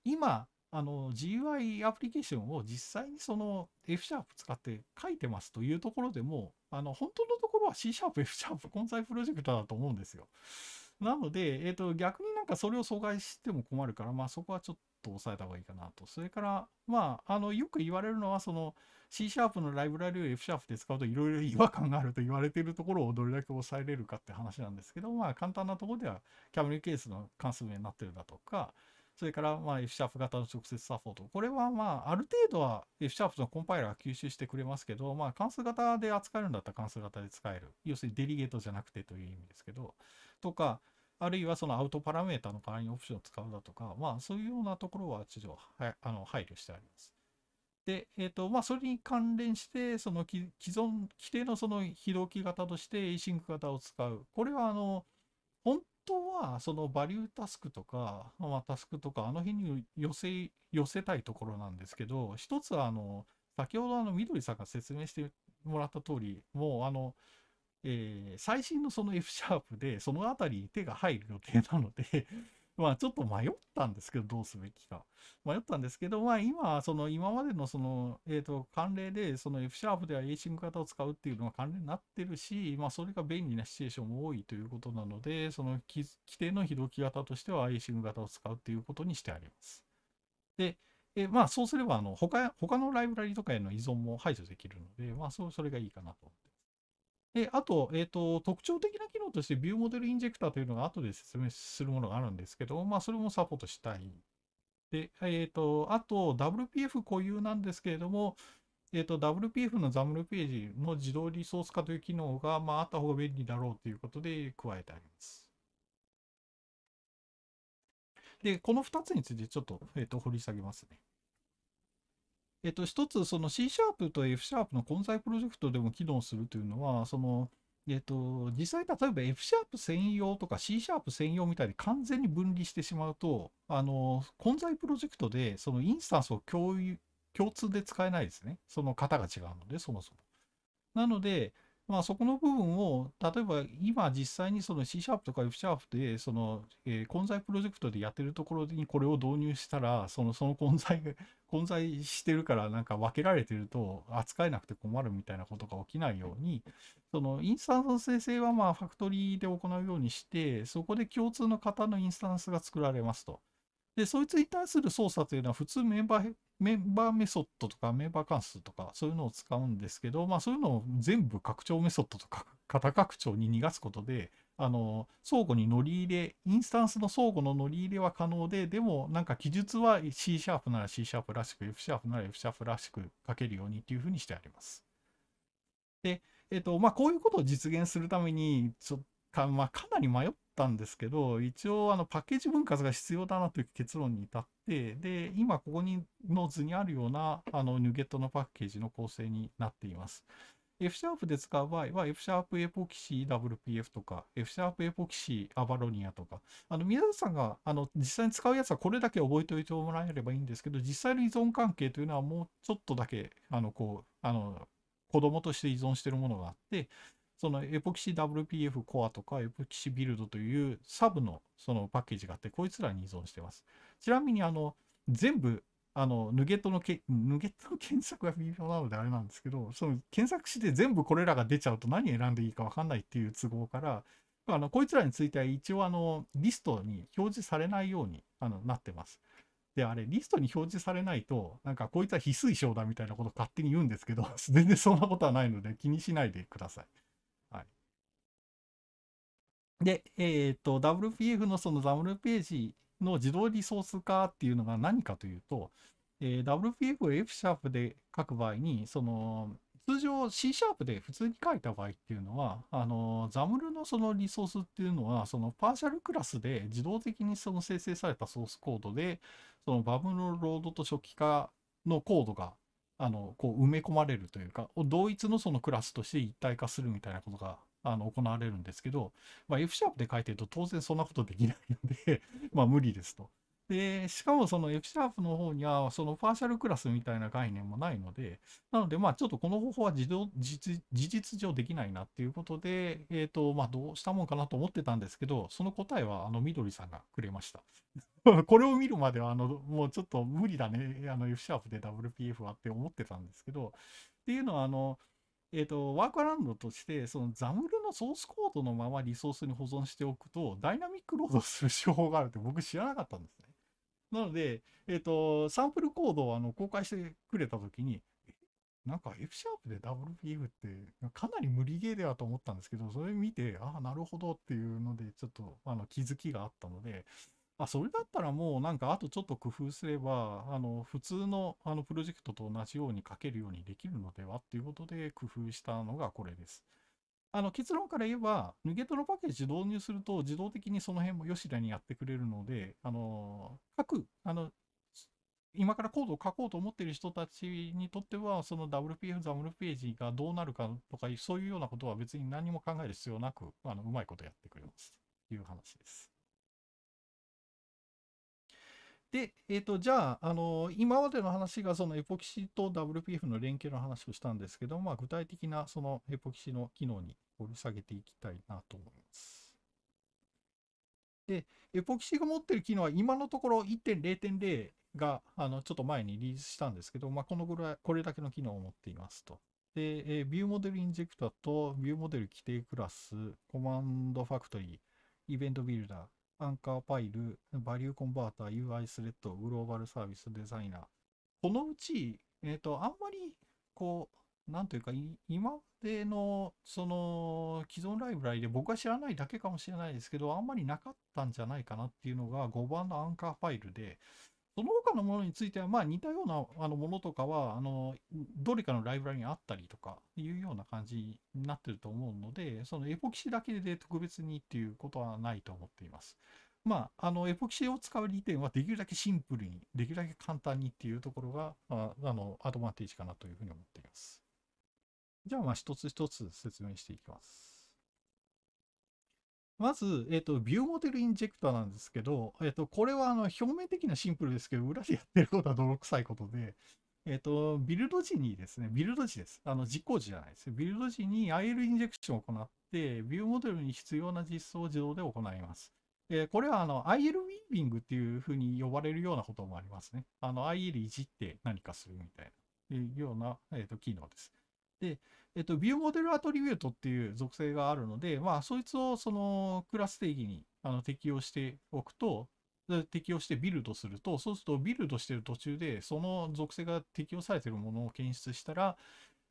今、あの GUI アプリケーションを実際にその F シャープ使って書いてますというところでも、あの本当のところは C シャープ、F シャープ混在プロジェクターだと思うんですよ。なので、えっ、ー、と、逆になんかそれを阻害しても困るから、まあそこはちょっと抑えた方がいいかなと。それから、まあ、あの、よく言われるのは、その C シャープのライブラリを F シャープで使うといろいろ違和感があると言われているところをどれだけ抑えれるかって話なんですけど、まあ簡単なところではキャメルケースの関数名になってるだとか、それから、まあ、F シャープ型の直接サポート。これは、まあ、ある程度は F シャープのコンパイラーが吸収してくれますけど、まあ、関数型で扱えるんだったら関数型で使える。要するにデリゲートじゃなくてという意味ですけど、とか、あるいはそのアウトパラメータの代わりにオプションを使うだとか、まあ、そういうようなところは、一応、あの配慮してあります。で、えっ、ー、と、まあ、それに関連して、その既存、規定のその非同期型として、エイシンク型を使う。これは、あの、本当は、そのバリュータスクとか、まあ、タスクとか、あの辺に寄せ、寄せたいところなんですけど、一つは、あの、先ほどあの、緑さんが説明してもらった通り、もうあの、えー、最新のその F シャープで、そのあたりに手が入る予定なのでまあちょっと迷ったんですけど、どうすべきか。迷ったんですけど、まあ今、その今までのその、えっ、ー、と、慣例で、その F シャープではエーシング型を使うっていうのが慣例になってるし、まあそれが便利なシチュエーションも多いということなので、その規定の非同期型としてはエーシング型を使うっていうことにしてあります。で、えまあそうすれば、あの、他、他のライブラリとかへの依存も排除できるので、まあそそれがいいかなとえあと、えっ、ー、と、特徴的な機能として、ビューモデルインジェクターというのが後で説明するものがあるんですけど、まあ、それもサポートしたい。で、えっ、ー、と、あと、WPF 固有なんですけれども、えっ、ー、と、WPF の ZAML ページの自動リソース化という機能が、まあ、あった方が便利だろうということで加えてあります。で、この2つについてちょっと、えっ、と、掘り下げますね。えっと、一つ、その C シャープと F シャープの混在プロジェクトでも機能するというのは、その、えっと、実際、例えば F シャープ専用とか C シャープ専用みたいに完全に分離してしまうと、あの、混在プロジェクトで、そのインスタンスを共有、共通で使えないですね。その型が違うので、そもそも。なので、まあ、そこの部分を例えば今実際にその C シャープとか F シャープでその、えー、混在プロジェクトでやってるところにこれを導入したらその [laughs] その混在混在してるからなんか分けられてると扱えなくて困るみたいなことが起きないようにそのインスタンスの生成はまあファクトリーで行うようにしてそこで共通の型のインスタンスが作られますと。で、そいつに対する操作というのは普通メンバー、メンバーメソッドとかメンバー関数とかそういうのを使うんですけど、まあそういうのを全部拡張メソッドとか [laughs] 型拡張に逃がすことで、あの、相互に乗り入れ、インスタンスの相互の乗り入れは可能で、でもなんか記述は C シャープなら C シャープらしく、F シャープなら F シャープらしく書けるようにっていうふうにしてあります。で、えっ、と、まあこういうことを実現するために、ちょまあ、かなり迷っったんですけど、一応あのパッケージ分割が必要だなという結論に至って、で、今ここにの図にあるようなあの NuGet のパッケージの構成になっています。F シャープで使う場合は F シャープエポキシ WPF とか F シャープエポキシアバロニアとかあの皆さんがあの実際に使うやつはこれだけ覚えておいてもらえればいいんですけど実際の依存関係というのはもうちょっとだけあのこうあの子供として依存しているものがあってそのエポキシ WPF コアとかエポキシビルドというサブのそのパッケージがあって、こいつらに依存してます。ちなみにあの全部あのヌゲットのけヌゲットの検索が微妙なのであれなんですけど、その検索して全部これらが出ちゃうと何選んでいいか分かんないっていう都合から、あのこいつらについては一応あのリストに表示されないようにあのなってます。で、あれ、リストに表示されないと、なんかこいつは非推奨だみたいなこと勝手に言うんですけど、[laughs] 全然そんなことはないので気にしないでください。で、えっ、と、WPF のその W ページの自動リソース化っていうのが何かというと、えー、WPF を F シャープで書く場合に、その、通常 C シャープで普通に書いた場合っていうのは、あの、ザムルのそのリソースっていうのは、そのパーシャルクラスで自動的にその生成されたソースコードで、そのバブルロードと初期化のコードが、あの、こう埋め込まれるというか、同一のそのクラスとして一体化するみたいなことがあの行われるんですけど、まあ、F シャープで書いてると当然そんなことできないので [laughs] まあ無理ですと。で、しかもその F シャープの方にはそのパーシャルクラスみたいな概念もないので、なのでまあちょっとこの方法は自動事実上できないなっていうことで、えっ、ー、とまあどうしたもんかなと思ってたんですけど、その答えはあのみどりさんがくれました。[laughs] これを見るまではあのもうちょっと無理だね、あの F シャープで WPF はって思ってたんですけど、っていうのはあの、えーと、ワークアラウンドとしてそのザムルのソースコードのままリソースに保存しておくとダイナミックロードする手法があるって僕知らなかったんですね。なので、えーと、サンプルコードをあの公開してくれた時になんか F シャープで WPF ってかなり無理ゲーではと思ったんですけどそれ見てああなるほどっていうのでちょっとあの気づきがあったのであ、それだったらもうなんかあとちょっと工夫すれば、あの、普通のあのプロジェクトと同じように書けるようにできるのではっていうことで工夫したのがこれです。あの、結論から言えば、ヌゲットのパッケージ導入すると自動的にその辺も吉田にやってくれるので、あの、書く、あの、今からコードを書こうと思っている人たちにとっては、その WPF、ザムルページがどうなるかとか、そういうようなことは別に何も考える必要なく、あのうまいことやってくれます。という話です。で、えっ、ー、と、じゃあ、あのー、今までの話がそのエポキシと WPF の連携の話をしたんですけど、まあ、具体的なそのエポキシの機能に掘り下げていきたいなと思います。で、エポキシが持ってる機能は今のところ1.0.0が、あの、ちょっと前にリリースしたんですけど、まあ、このぐらい、これだけの機能を持っていますと。で、えー、ビューモデルインジェクタと、ビューモデル規定クラス、コマンドファクトリー、イベントビルダー、アンカーファイル、バリューコンバーター、UI スレッド、グローバルサービスデザイナー。このうち、えっ、ー、と、あんまり、こう、なんというか、今までの、その、既存ライブラリで僕は知らないだけかもしれないですけど、あんまりなかったんじゃないかなっていうのが5番のアンカーファイルで、その他のものについては、まあ似たようなあのものとかは、あの、どれかのライブラリにあったりとかいうような感じになってると思うので、そのエポキシだけで特別にっていうことはないと思っています。まあ、あの、エポキシを使う利点はできるだけシンプルに、できるだけ簡単にっていうところが、あの、アドバンテージかなというふうに思っています。じゃあ、まあ一つ一つ説明していきます。まず、えっ、ー、と、ビューモデルインジェクターなんですけど、えっ、ー、と、これはあの表面的なシンプルですけど、裏でやってることは泥臭いことで、えっ、ー、と、ビルド時にですね、ビルド時です。あの、実行時じゃないです。ビルド時に IL インジェクションを行って、ビューモデルに必要な実装を自動で行います。えこれはあの IL ウィービングっていうふうに呼ばれるようなこともありますね。あの IL いじって何かするみたいな、いうような、えーと機能です。で、えっと、ビューモデルアトリビュートっていう属性があるので、まあ、そいつをそのクラス定義にあの適用しておくと、適用してビルドすると、そうするとビルドしてる途中で、その属性が適用されてるものを検出したら、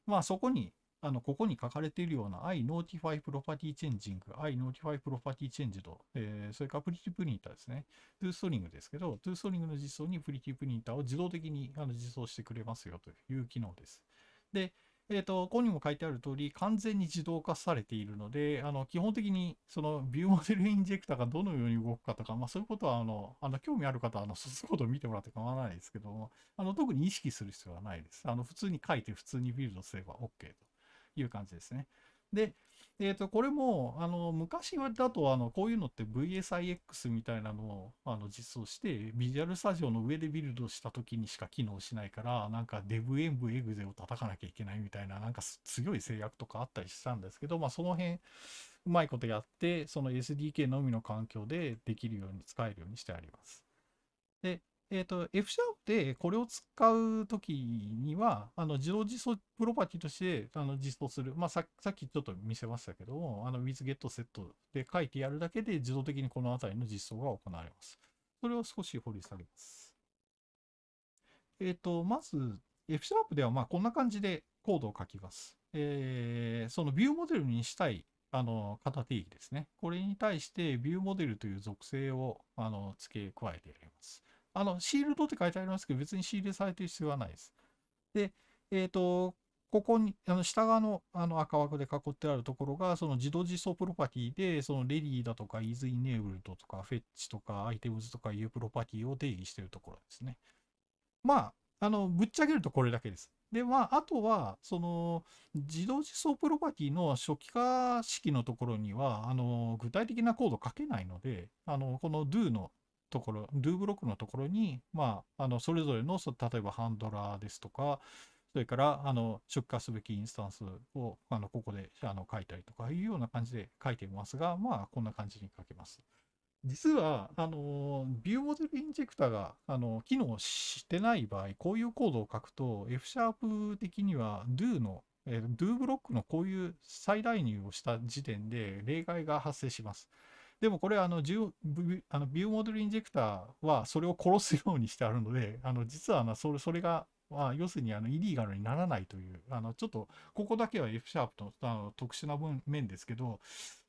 まあ、そこに、あの、ここに書かれているような i notify property changing、i notify property change と、えー、それからプリティ i リンターですね。トゥーストリングですけど、トゥーストリングの実装にプリティ i リンターを自動的にあの実装してくれますよという機能です。で、えっ、と、ここにも書いてある通り、完全に自動化されているので、あの、基本的に、その、ビューモデルインジェクターがどのように動くかとか、まあ、そういうことは、あの、あの、興味ある方は、あの、ソコことを見てもらって構わないですけども、あの、特に意識する必要はないです。あの、普通に書いて、普通にビルドすれば OK という感じですね。で、えー、と、これも、あの、昔だと、あの、こういうのって VSIX みたいなのを、あの、実装して、ビジュアルスタジオの上でビルドした時にしか機能しないから、なんか、デブエンブエグゼを叩かなきゃいけないみたいな、なんか強い制約とかあったりしたんですけど、まあ、その辺、うまいことやって、その SDK のみの環境でできるように使えるようにしてあります。で、えっ、ー、と、F シャープでこれを使うときには、あの、自動実装プロパティとしてあの実装する。まあさ、さっきちょっと見せましたけども、あの、WithGetSet で書いてやるだけで自動的にこのあたりの実装が行われます。それを少し掘り下げます。えっ、ー、と、まず、F シャープではまあこんな感じでコードを書きます。えー、そのビューモデルにしたいあの型定義ですね。これに対してビューモデルという属性をあの付け加えてやります。あの、シールドって書いてありますけど、別に仕入れされてる必要はないです。で、えっ、ー、と、ここに、あの下側のあの赤枠で囲ってあるところが、その自動実装プロパティで、そのレディだとか、イズイネーブルドとか、フェッチとか、アイテムズとかいうプロパティを定義しているところですね。まあ、あの、ぶっちゃけるとこれだけです。で、まあ、あとは、その、自動実装プロパティの初期化式のところには、あの、具体的なコード書けないので、あの、この do のところ、ドゥブロックのところに、まあ、あの、それぞれの、例えばハンドラーですとか、それから、あの、出荷すべきインスタンスを、あの、ここで、あの、書いたりとかいうような感じで書いていますが、まあ、こんな感じに書けます。実は、あの、ビューモデルインジェクターが、あの、機能してない場合、こういうコードを書くと、F シャープ的には、do の、えー、do ブロックのこういう再代入をした時点で、例外が発生します。でもこれあのビューモデルインジェクターはそれを殺すようにしてあるので、[laughs] あの実はあそれそれが、まあ、要するにあのイリーガルにならないという、あのちょっとここだけは F シャープとあの特殊な面ですけど、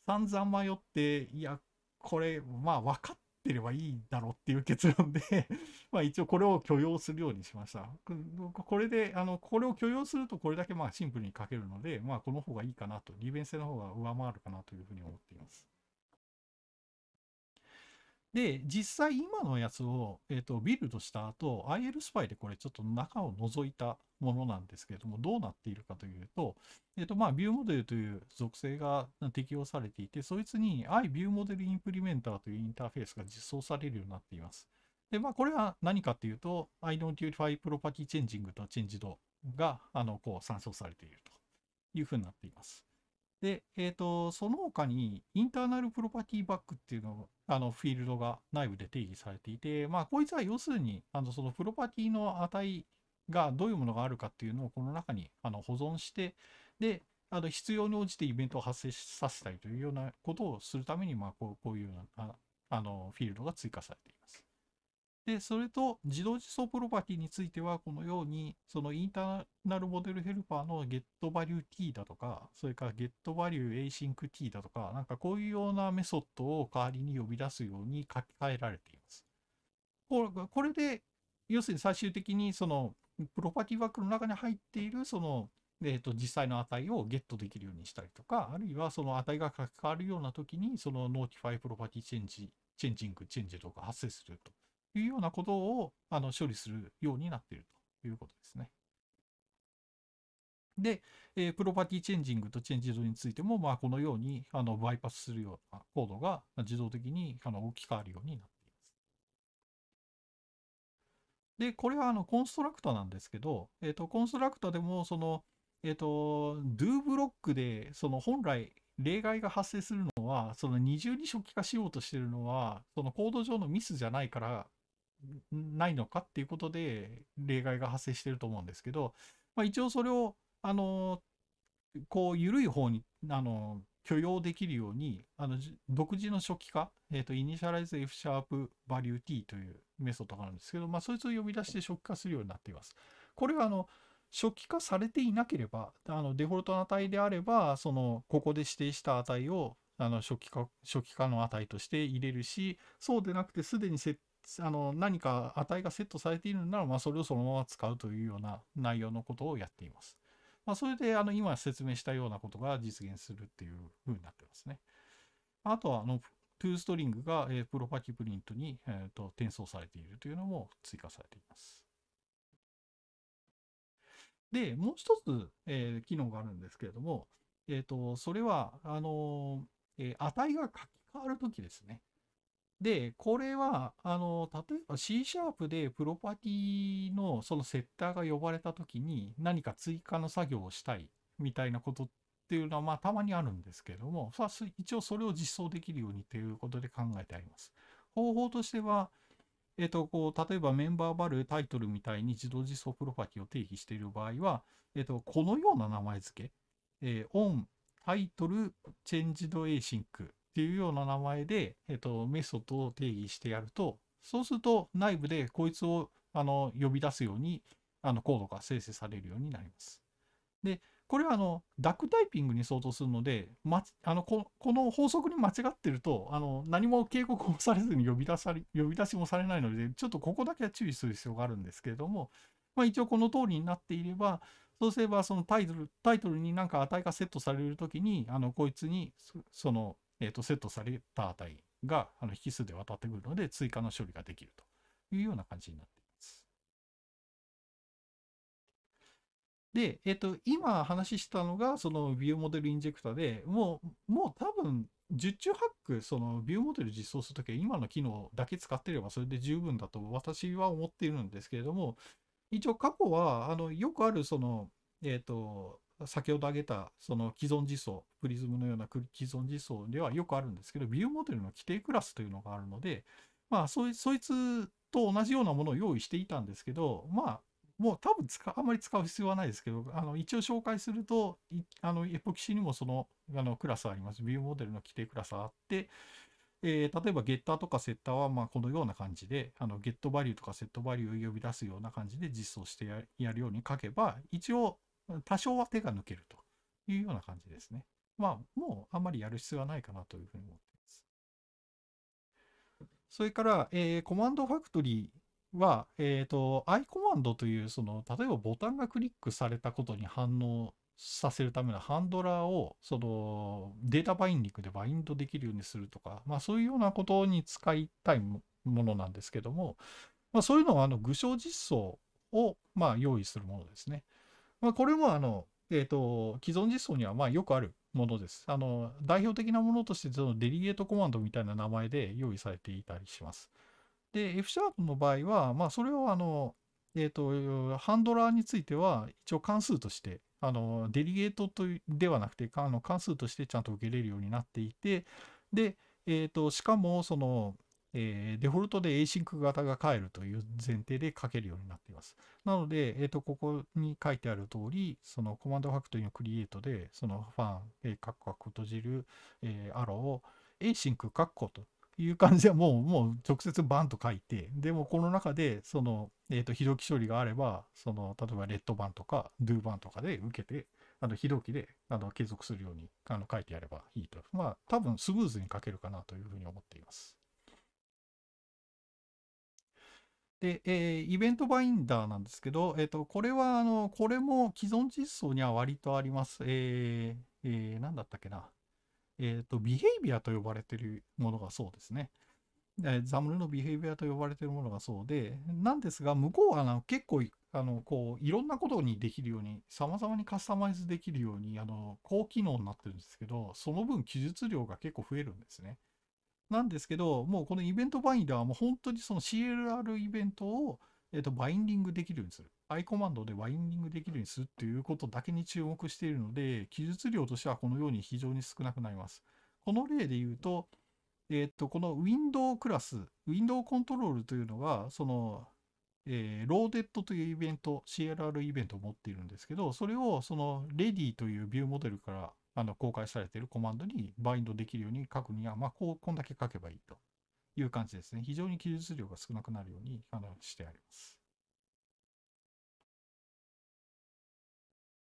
散々迷って、いや、これ、まあ分かってればいいだろうっていう結論で [laughs] まあ一応これを許容するようにしました。これで、あの、これを許容するとこれだけまあシンプルに書けるので、まあこの方がいいかなと、利便性の方が上回るかなというふうに思っています。で、実際今のやつを、えっ、ー、と、ビルドした後、IL スパイでこれちょっと中を覗いたものなんですけれども、どうなっているかというと、えっ、ー、と、まあ、ビューモデルという属性が適用されていて、そいつに iView モデルインプリメンターというインターフェースが実装されるようになっています。で、まあ、これは何かっていうと、Identify Property Changing と Change 度が、あの、こう、参照されているというふうになっています。で、えっ、ー、と、その他に、インターナルプロパティバックっていうのを、あの、フィールドが内部で定義されていて、まあ、こいつは要するに、あの、そのプロパティの値がどういうものがあるかっていうのをこの中にあの保存して、で、あの必要に応じてイベントを発生させたりというようなことをするために、まあ、こうこういうようなあのフィールドが追加されています。で、それと自動実装プロパティについては、このように、そのインターナルモデルヘルパーの getValueT だとか、それから getValueAsyncT だとか、なんかこういうようなメソッドを代わりに呼び出すように書き換えられています。これで、要するに最終的にそのプロパティバックの中に入っているその、えー、と実際の値をゲットできるようにしたりとか、あるいはその値が書き換わるような時に、そのノーティファイプロパティチェンジ、チェンジング、チェンジとか発生すると。いうようなことをあの処理するようになっているということですね。で、えー、プロパティチェンジングとチェンジドについても、まあ、このようにあのバイパスするようなコードが自動的にあの置き換わるようになっています。で、これはあのコンストラクタなんですけど、えーと、コンストラクタでもその、えっ、ー、と、do ブロックでその本来例外が発生するのは、その二重に初期化しようとしているのは、そのコード上のミスじゃないから、ないのかっていうことで例外が発生してると思うんですけど、まあ、一応それをあのこう緩い方にあの許容できるようにあの独自の初期化、えーと、イニシャライズ F シャープバリュー T というメソッドがあるんですけど、まあ、そいつを呼び出して初期化するようになっています。これはあの初期化されていなければあのデフォルトの値であればそのここで指定した値をあの初期化初期化の値として入れるしそうでなくてすでに設あの何か値がセットされているなら、まあ、それをそのまま使うというような内容のことをやっています。まあ、それであの今説明したようなことが実現するっていうふうになってますね。あとはあのトゥーストリングが、えー、プロパティプリントに、えー、と転送されているというのも追加されています。で、もう一つ、えー、機能があるんですけれども、えーと、とそれはあのー、えー、値が書き換わるときですね。で、これは、あの、例えば C シャープでプロパティのそのセッターが呼ばれた時に何か追加の作業をしたいみたいなことっていうのは、まあ、たまにあるんですけども、さ一応それを実装できるようにということで考えてあります。方法としては、えっ、と、こう、例えばメンバーバルタイトルみたいに自動実装プロパティを定義している場合は、えっ、と、このような名前付け、えー、on タイトルチェンジドエイシンクっていうような名前で、えっと、メソッドを定義してやると、そうすると内部でこいつをあの呼び出すようにあのコードが生成されるようになります。で、これはあのダックタイピングに相当するので、ま、あのここの法則に間違ってるとあの何も警告もされずに呼び出され呼び出しもされないので、ちょっとここだけは注意する必要があるんですけれども、まあ、一応この通りになっていれば、そうすればそのタイトルタイトルに何か値がセットされるときに、あのこいつにそのえー、とセットされた値があの引数で渡ってくるので追加の処理ができるというような感じになっています。で、えっ、ー、と、今話したのが、そのビューモデルインジェクタでもう、もう多分、十中八九、そのビューモデル実装するときは今の機能だけ使ってればそれで十分だと私は思っているんですけれども、一応過去は、あの、よくあるその、えっ、ー、と、先ほど挙げたその既存実装プリズムのような既存実装ではよくあるんですけどビューモデルの規定クラスというのがあるのでまあそいつと同じようなものを用意していたんですけどまあもう多分使あんまり使う必要はないですけどあの一応紹介するとあのエポキシにもそのあのクラスありますビューモデルの規定クラスあってえー、例えばゲッターとかセッターはまこのような感じであのゲットバリューとかセットバリューを呼び出すような感じで実装してやるように書けば一応多少は手が抜けるというような感じですね。まあ、もうあんまりやる必要はないかなというふうに思っています。それから、えー、コマンドファクトリーは、えっ、ー、と、i コマンドという、その、例えばボタンがクリックされたことに反応させるためのハンドラーを、その、データバインディングでバインドできるようにするとか、まあ、そういうようなことに使いたいものなんですけども、まあ、そういうのは、あの、具象実装を、まあ、用意するものですね。まあ、これもあの、えーと、既存実装にはまよくあるものです。あの代表的なものとしてそのデリゲートコマンドみたいな名前で用意されていたりします。で、F シャープの場合は、まあ、それをあの、えーと、ハンドラーについては一応関数としてあのデリゲートとではなくてあの関数としてちゃんと受けれるようになっていてで、えーとしかもそのえー、デフォルトで async 型が変えるという前提で書けるようになっています。なので、えっ、ー、と、ここに書いてある通り、そのコマンドファクトリーのクリエイトで、そのファン、えカッコカッコ閉じる、えー、アローを async カッコという感じでもう、[laughs] もう直接バンと書いて、でもこの中で、その、えっ、ー、と、非同期処理があれば、その、例えばレッド版とか、ドゥ版とかで受けて、あの、非同期で、あの、継続するように、あの、書いてやればいいと。まあ、多分スムーズに書けるかなというふうに思っています。で、えー、イベントバインダーなんですけど、えっ、ー、と、これは、あの、これも既存実装には割とあります。えー、えー、だったっけな。えっ、と、ビヘイビアと呼ばれてるものがそうですね。ザムルのビヘイビアと呼ばれてるものがそうで、なんですが、向こうはな結構、あの、こう、いろんなことにできるように、様々にカスタマイズできるように、あの、高機能になってるんですけど、その分記述量が結構増えるんですね。なんですけど、もうこのイベントバインダーはもう本当にその CLR イベントを、えっと、バインディングできるようにする。I コマンドでバインディングできるようにするっていうことだけに注目しているので、記述量としてはこのように非常に少なくなります。この例で言うと、えっと、この Window クラス、Window コントロールというのが、その、えー、ローデットというイベント、CLR イベントを持っているんですけど、それをその Ready というビューモデルからあの公開されているコマンドにバインドできるように書くには、まあ、こう、こんだけ書けばいいという感じですね。非常に記述量が少なくなるようにあのしてあります。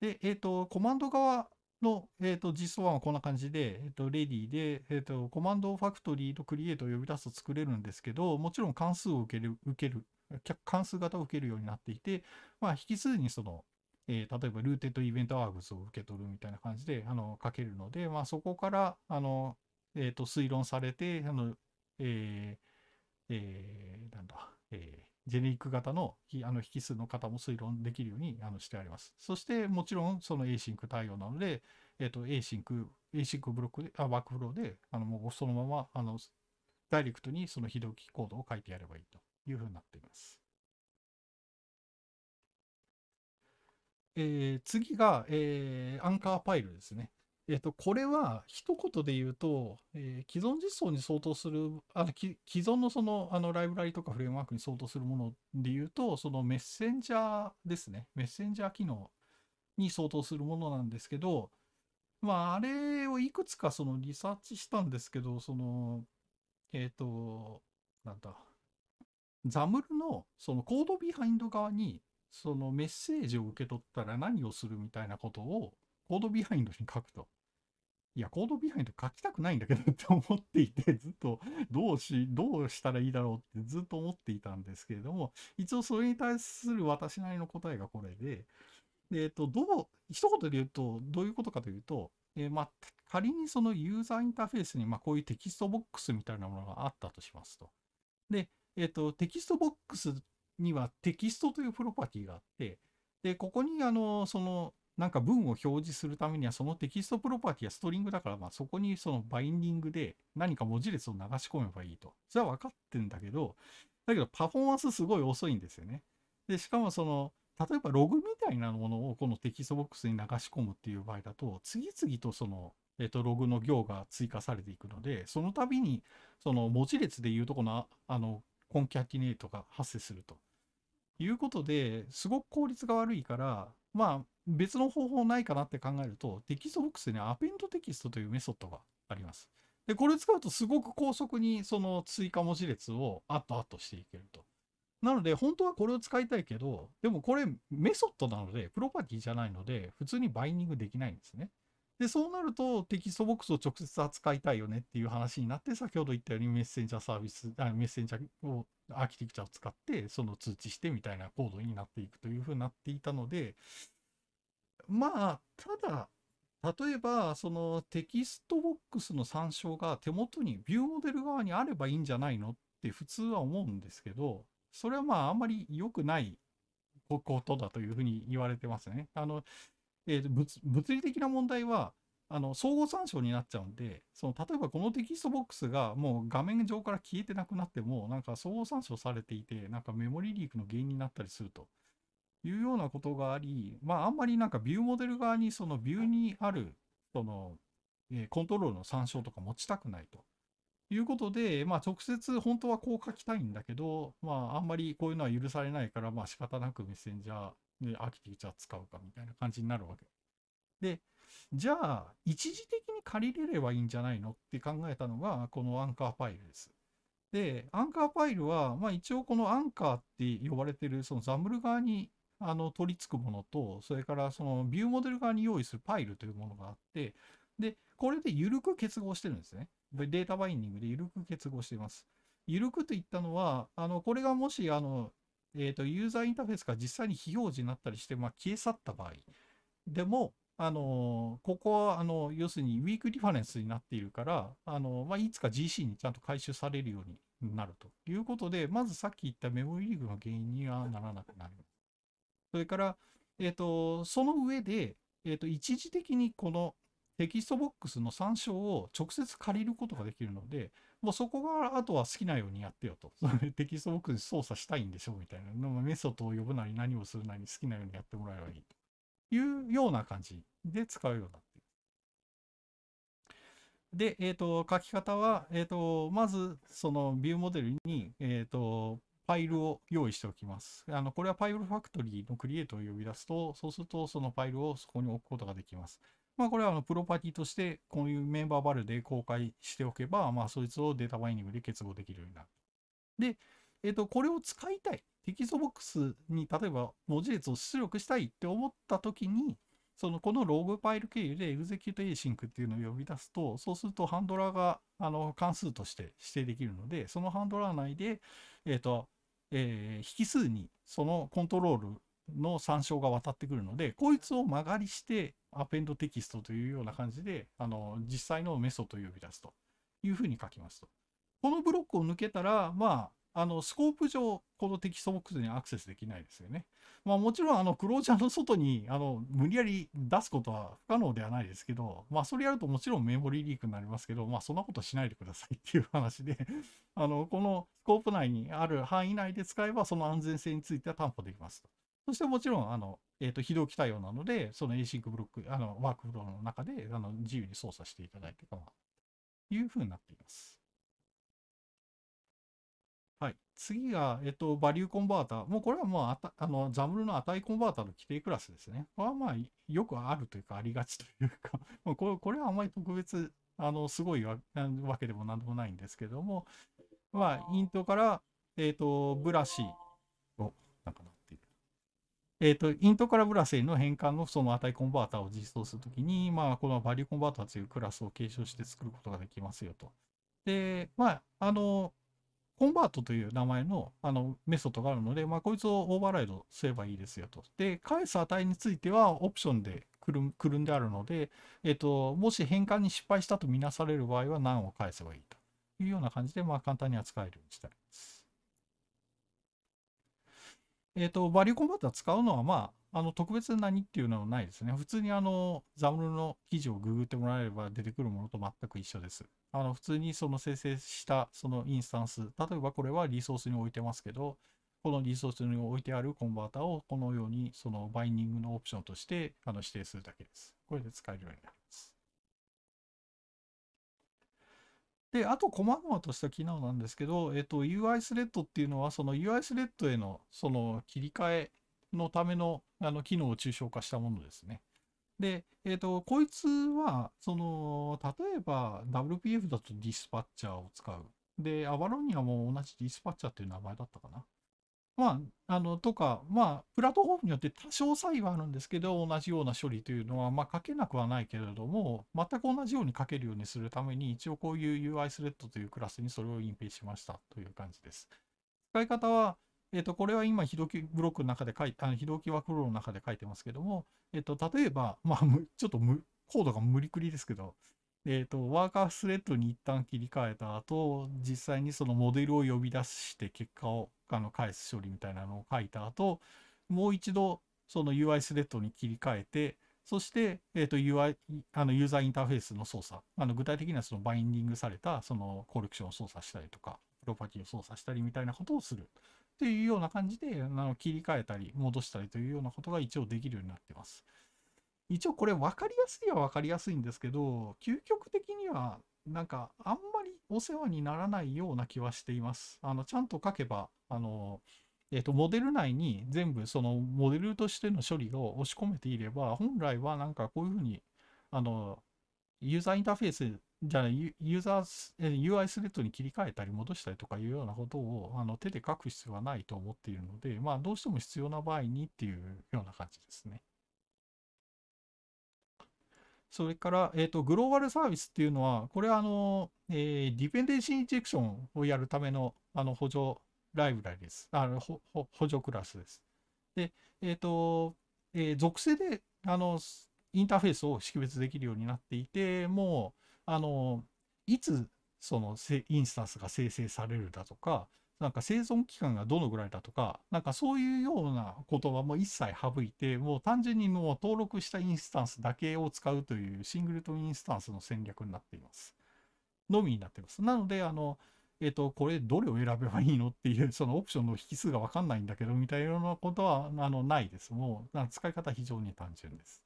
で、えっ、ー、と、コマンド側の、えーと、実装案はこんな感じで、えーと、レディで、えーと、とコマンドファクトリーとクリエイトを呼び出すと作れるんですけど、もちろん関数を受ける、受ける関数型を受けるようになっていて、まあ、引数にその、えー、例えばルーテッドイベントアーグスを受け取るみたいな感じで、あの、書けるので、まあ、そこから、あの、えー、と、推論されて、あの、えー、えー、なんだ、えー、ジェネリック型のあの引数の方も推論できるようにあのしてあります。そして、もちろん、その Async 対応なので、えー、と、Async、Async ブロックで、あ、ワークフローで、あの、もうそのまま、あの、ダイレクトにその非同期コードを書いてやればいいというふうになっています。えー、次が、えー、アンカーパイルですね。えっ、ー、と、これは一言で言うと、えー、既存実装に相当する、あの既存のそのあのライブラリとかフレームワークに相当するもので言うと、そのメッセンジャーですね。メッセンジャー機能に相当するものなんですけど、まあ、あれをいくつかそのリサーチしたんですけど、その、えっ、と、なんだ、ザムルのそのコードビハインド側にそのメッセージを受け取ったら何をするみたいなことをコードビハインドに書くと。いや、コードビハインド書きたくないんだけどって思っていて、[laughs] ずっとどうし、どうしたらいいだろうってずっと思っていたんですけれども、一応それに対する私なりの答えがこれで、でえっと、どう、一言で言うと、どういうことかというと、えー、まあ、仮にそのユーザーインターフェースに、まあ、こういうテキストボックスみたいなものがあったとしますと。で、えっと、テキストボックスにはテキストというプロパティがあって、で、ここにあの、その、なんか文を表示するためには、そのテキストプロパティはストリングだから、まあそこにそのバインディングで何か文字列を流し込めばいいと。それは分かってんだけど、だけどパフォーマンスすごい遅いんですよね。で、しかもその、例えばログみたいなものをこのテキストボックスに流し込むっていう場合だと、次々とその、えっと、ログの行が追加されていくので、その度に、その文字列でいうとこの、あの、コンキャティネートが発生するということですごく効率が悪いからまあ別の方法ないかなって考えるとテキストボックスにアペンドテキストというメソッドがあります。でこれを使うとすごく高速にその追加文字列をアットアットしていけると。なので本当はこれを使いたいけどでもこれメソッドなのでプロパティじゃないので普通にバインディングできないんですね。で、そうなるとテキストボックスを直接扱いたいよねっていう話になって、先ほど言ったようにメッセンジャーサービス、あメッセンジャーを、アーキテクチャを使って、その通知してみたいなコードになっていくというふうになっていたので、まあ、ただ、例えば、そのテキストボックスの参照が手元に、ビューモデル側にあればいいんじゃないのって普通は思うんですけど、それはまあ、あんまり良くないことだというふうに言われてますね。あの、えーと、物理的な問題はあの相互参照になっちゃうんでその例えばこのテキストボックスがもう画面上から消えてなくなってもなんか相互参照されていてなんかメモリリークの原因になったりするというようなことがありまああんまりなんかビューモデル側にそのビューにあるその、えー、コントロールの参照とか持ちたくないと。いうことで、まあ、直接本当はこう書きたいんだけど、まあ、あんまりこういうのは許されないから、まあ、仕方なくメッセンジャーアキティじゃあ使うかみたいな感じになるわけ。で、じゃあ、一時的に借りれればいいんじゃないのって考えたのが、このアンカーファイルです。で、アンカーファイルは、まあ一応このアンカーって呼ばれてる、そのザムル側にあの取り付くものと、それからそのビューモデル側に用意するファイルというものがあって、で、これで緩く結合してるんですね。データバインディングで緩く結合しています。緩くといったのは、あの、これがもし、あの、えっ、ー、と、ユーザーインターフェースが実際に非表示になったりして、まあ、消え去った場合でも、あのここは、あの要するにウィークリファレンスになっているから、あのまあ、いつか GC にちゃんと回収されるようになるということで、まずさっき言ったメモリリーグの原因にはならなくなる。それから、えっ、ー、と、その上で、えっ、ー、と、一時的にこのテキストボックスの参照を直接借りることができるので、もうそこが、あとは好きなようにやってよと。テキストボックス操作したいんでしょみたいな。メソッドを呼ぶなり何をするなり好きなようにやってもらえばいいというような感じで使うようになっていで、えっ、ー、と、書き方は、えっ、ー、と、まず、そのビューモデルに、えっ、ー、と、ファイルを用意しておきます。あの、これはファイルファクトリーのクリエイトを呼び出すと、そうするとそのファイルをそこに置くことができます。まあ、これはあのプロパティとして、こういうメンバーバルで公開しておけば、まあ、そいつをデータバイニングで結合できるようになる。で、えっ、ー、と、これを使いたい。テキストボックスに、例えば文字列を出力したいって思った時に、そのこのログファイル経由でエグゼキュート async っていうのを呼び出すと、そうするとハンドラーがあの関数として指定できるので、そのハンドラー内で、えっ、ー、と、えー、引数にそのコントロールの参照が渡ってくるので、こいつを間借りして、アペンドテキストというような感じで、あの、実際のメソッを呼び出すというふうに書きますと。このブロックを抜けたら、まあ、あの、スコープ上、このテキストボックスにアクセスできないですよね。まあ、もちろん、あの、クロージャーの外に、あの、無理やり出すことは不可能ではないですけど、まあ、それやるともちろんメモリーリークになりますけど、まあ、そんなことしないでくださいっていう話であの、このスコープ内にある範囲内で使えば、その安全性については担保できますと。そしてもちろん、あの、えっ、ー、と、非同期対応なので、その async ブロック、あの、ワークフローの中で、あの、自由に操作していただいていというふうになっています。はい。次が、えっ、ー、と、バリューコンバーター。もうこれはもう、あの、ザムルの値コンバーターの規定クラスですね。これはまあ、よくあるというか、ありがちというかも [laughs] これ、これはあんまり特別、あの、すごいわわけでもなんでもないんですけども、まあ、イントから、えっ、ー、と、ブラシ、えっ、ー、と、イントからブラスへの変換のその値コンバーターを実装するときに、まあ、このバリューコンバーターというクラスを継承して作ることができますよと。で、まあ、あの、コンバートという名前のあのメソッドがあるので、まあ、こいつをオーバーライドすればいいですよと。で、返す値についてはオプションでくるくるんであるので、えっ、ー、と、もし変換に失敗したとみなされる場合は何を返せばいいというような感じで、まあ、簡単に扱えるようにしたいます。えっ、ー、と、バリューコンバーター使うのは、まあ、あの、特別なにっていうのはないですね。普通にあの、ザムルの記事をググってもらえれば出てくるものと全く一緒です。あの、普通にその生成したそのインスタンス、例えばこれはリソースに置いてますけど、このリソースに置いてあるコンバータをこのようにそのバインディングのオプションとしてあの指定するだけです。これで使えるようになります。で、あと細々とした機能なんですけど、えっと、UI スレッドっていうのは、その UI スレッドへのその切り替えのためのあの機能を抽象化したものですね。で、えっと、こいつは、その、例えば WPF だとディスパッチャーを使う。で、アバロにはもう同じディスパッチャーっていう名前だったかな。まあ、あの、とか、まあ、プラットフォームによって多少差異はあるんですけど、同じような処理というのは、まあ、書けなくはないけれども、全く同じように書けるようにするために、一応こういう UI スレッドというクラスにそれを隠蔽しましたという感じです。使い方は、えっ、ー、と、これは今、ひどきブロックの中で書いて、非同ひどきワークフローの中で書いてますけども、えっ、ー、と、例えば、まあ、ちょっとコードが無理くりですけど、えっ、ー、と、ワーカースレッドに一旦切り替えた後、実際にそのモデルを呼び出して結果をあの返す処理みたいなのを書いた後、もう一度その UI スレッドに切り替えて、そして、えっ、ー、と UI、あのユーザーインターフェースの操作、あの具体的にはそのバインディングされたそのコレクションを操作したりとか、プロパティを操作したりみたいなことをするっていうような感じで、あの切り替えたり戻したりというようなことが一応できるようになってます。一応これ分かりやすいは分かりやすいんですけど、究極的にはなんかあんまりお世話にならないような気はしています。あのちゃんと書けばあの、えっと、モデル内に全部そのモデルとしての処理を押し込めていれば本来はなんかこういうふうにあのユーザーインターフェースじゃない、ユーザー、UI スレッドに切り替えたり戻したりとかいうようなことをあの手で書く必要はないと思っているので、まあ、どうしても必要な場合にっていうような感じですね。それから、えっ、ー、と、グローバルサービスっていうのは、これはあの、えー、ディペンデンシーインジェクションをやるための、あの、補助ライブラリです。あの、補助クラスです。で、えっ、ー、と、えー、属性で、あの、インターフェースを識別できるようになっていて、もう、あの、いつそのインスタンスが生成されるだとか、なんか生存期間がどのぐらいだとか、なんかそういうような言葉も一切省いて、もう単純にもう登録したインスタンスだけを使うというシングルトンインスタンスの戦略になっています。のみになってます。なので、あの、えっ、ー、と、これどれを選べばいいのっていう、そのオプションの引数がわかんないんだけど、みたいなことは、あの、ないです。もう、使い方非常に単純です。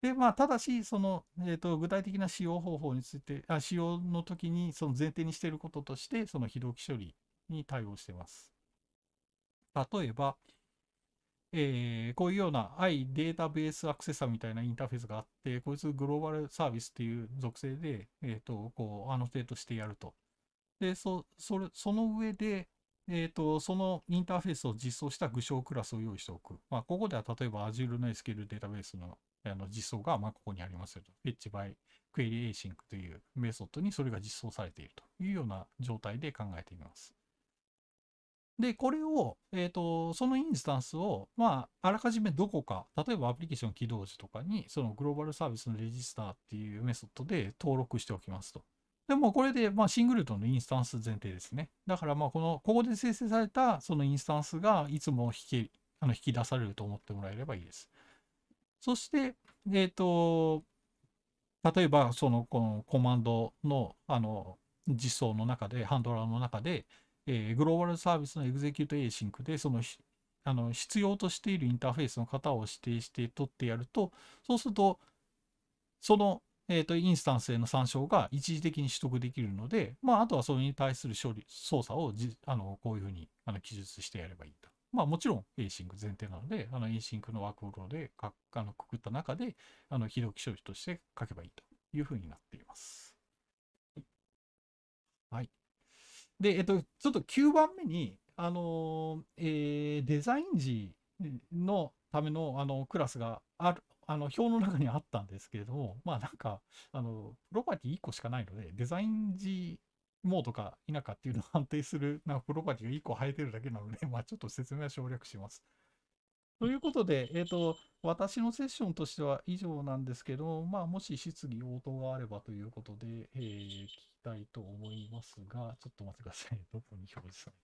で、まあ、ただし、その、えっ、ー、と、具体的な使用方法について、あ使用の時に、その前提にしていることとして、その非同期処理に対応してます。例えば、えー、こういうような i データベースアクセサみたいなインターフェースがあって、こいつグローバルサービスっていう属性で、えーと、こうアノテートしてやると。で、そそれその上で、えーと、そのインターフェースを実装した具象クラスを用意しておく。まあ、ここでは例えば Azure の SQL データベースのあの実装がまあここにありますよと。Fetch by Query Async というメソッドにそれが実装されているというような状態で考えています。で、これを、えっ、ー、と、そのインスタンスを、まあ、あらかじめどこか、例えばアプリケーション起動時とかに、そのグローバルサービスのレジスターっていうメソッドで登録しておきますと。でもこれで、まあ、シングルトンのインスタンス前提ですね。だから、まあ、この、ここで生成されたそのインスタンスがいつも引き、あの引き出されると思ってもらえればいいです。そして、えっ、ー、と、例えば、その、このコマンドの、あの、実装の中で、ハンドラーの中で、えー、グローバルサービスのエグゼキュート Async で、そのあの必要としているインターフェースの型を指定して取ってやると、そうすると、その、えーと、インスタンスへの参照が一時的に取得できるので、まあ、あとはそれに対する処理操作をじあのこういうふうにあの記述してやればいいと。まあ、もちろん Async 前提なので、あの Async のワークフローでかあのくくった中で、あの非同期処理として書けばいいというふうになっています。はい。で、えっと、ちょっと9番目に、あのー、えー、デザイン時のためのあのクラスがある、あの表の中にあったんですけれども、まあなんか、あの、プロパティ1個しかないので、デザイン時モードか否かっていうのを判定する、なんかプロパティが1個生えてるだけなので、[laughs] まあちょっと説明は省略します。ということで、えっ、ー、と、私のセッションとしては以上なんですけど、まあもし質疑応答があればということで、えー、たいと思いますが、ちょっと待ってください。どこに表示され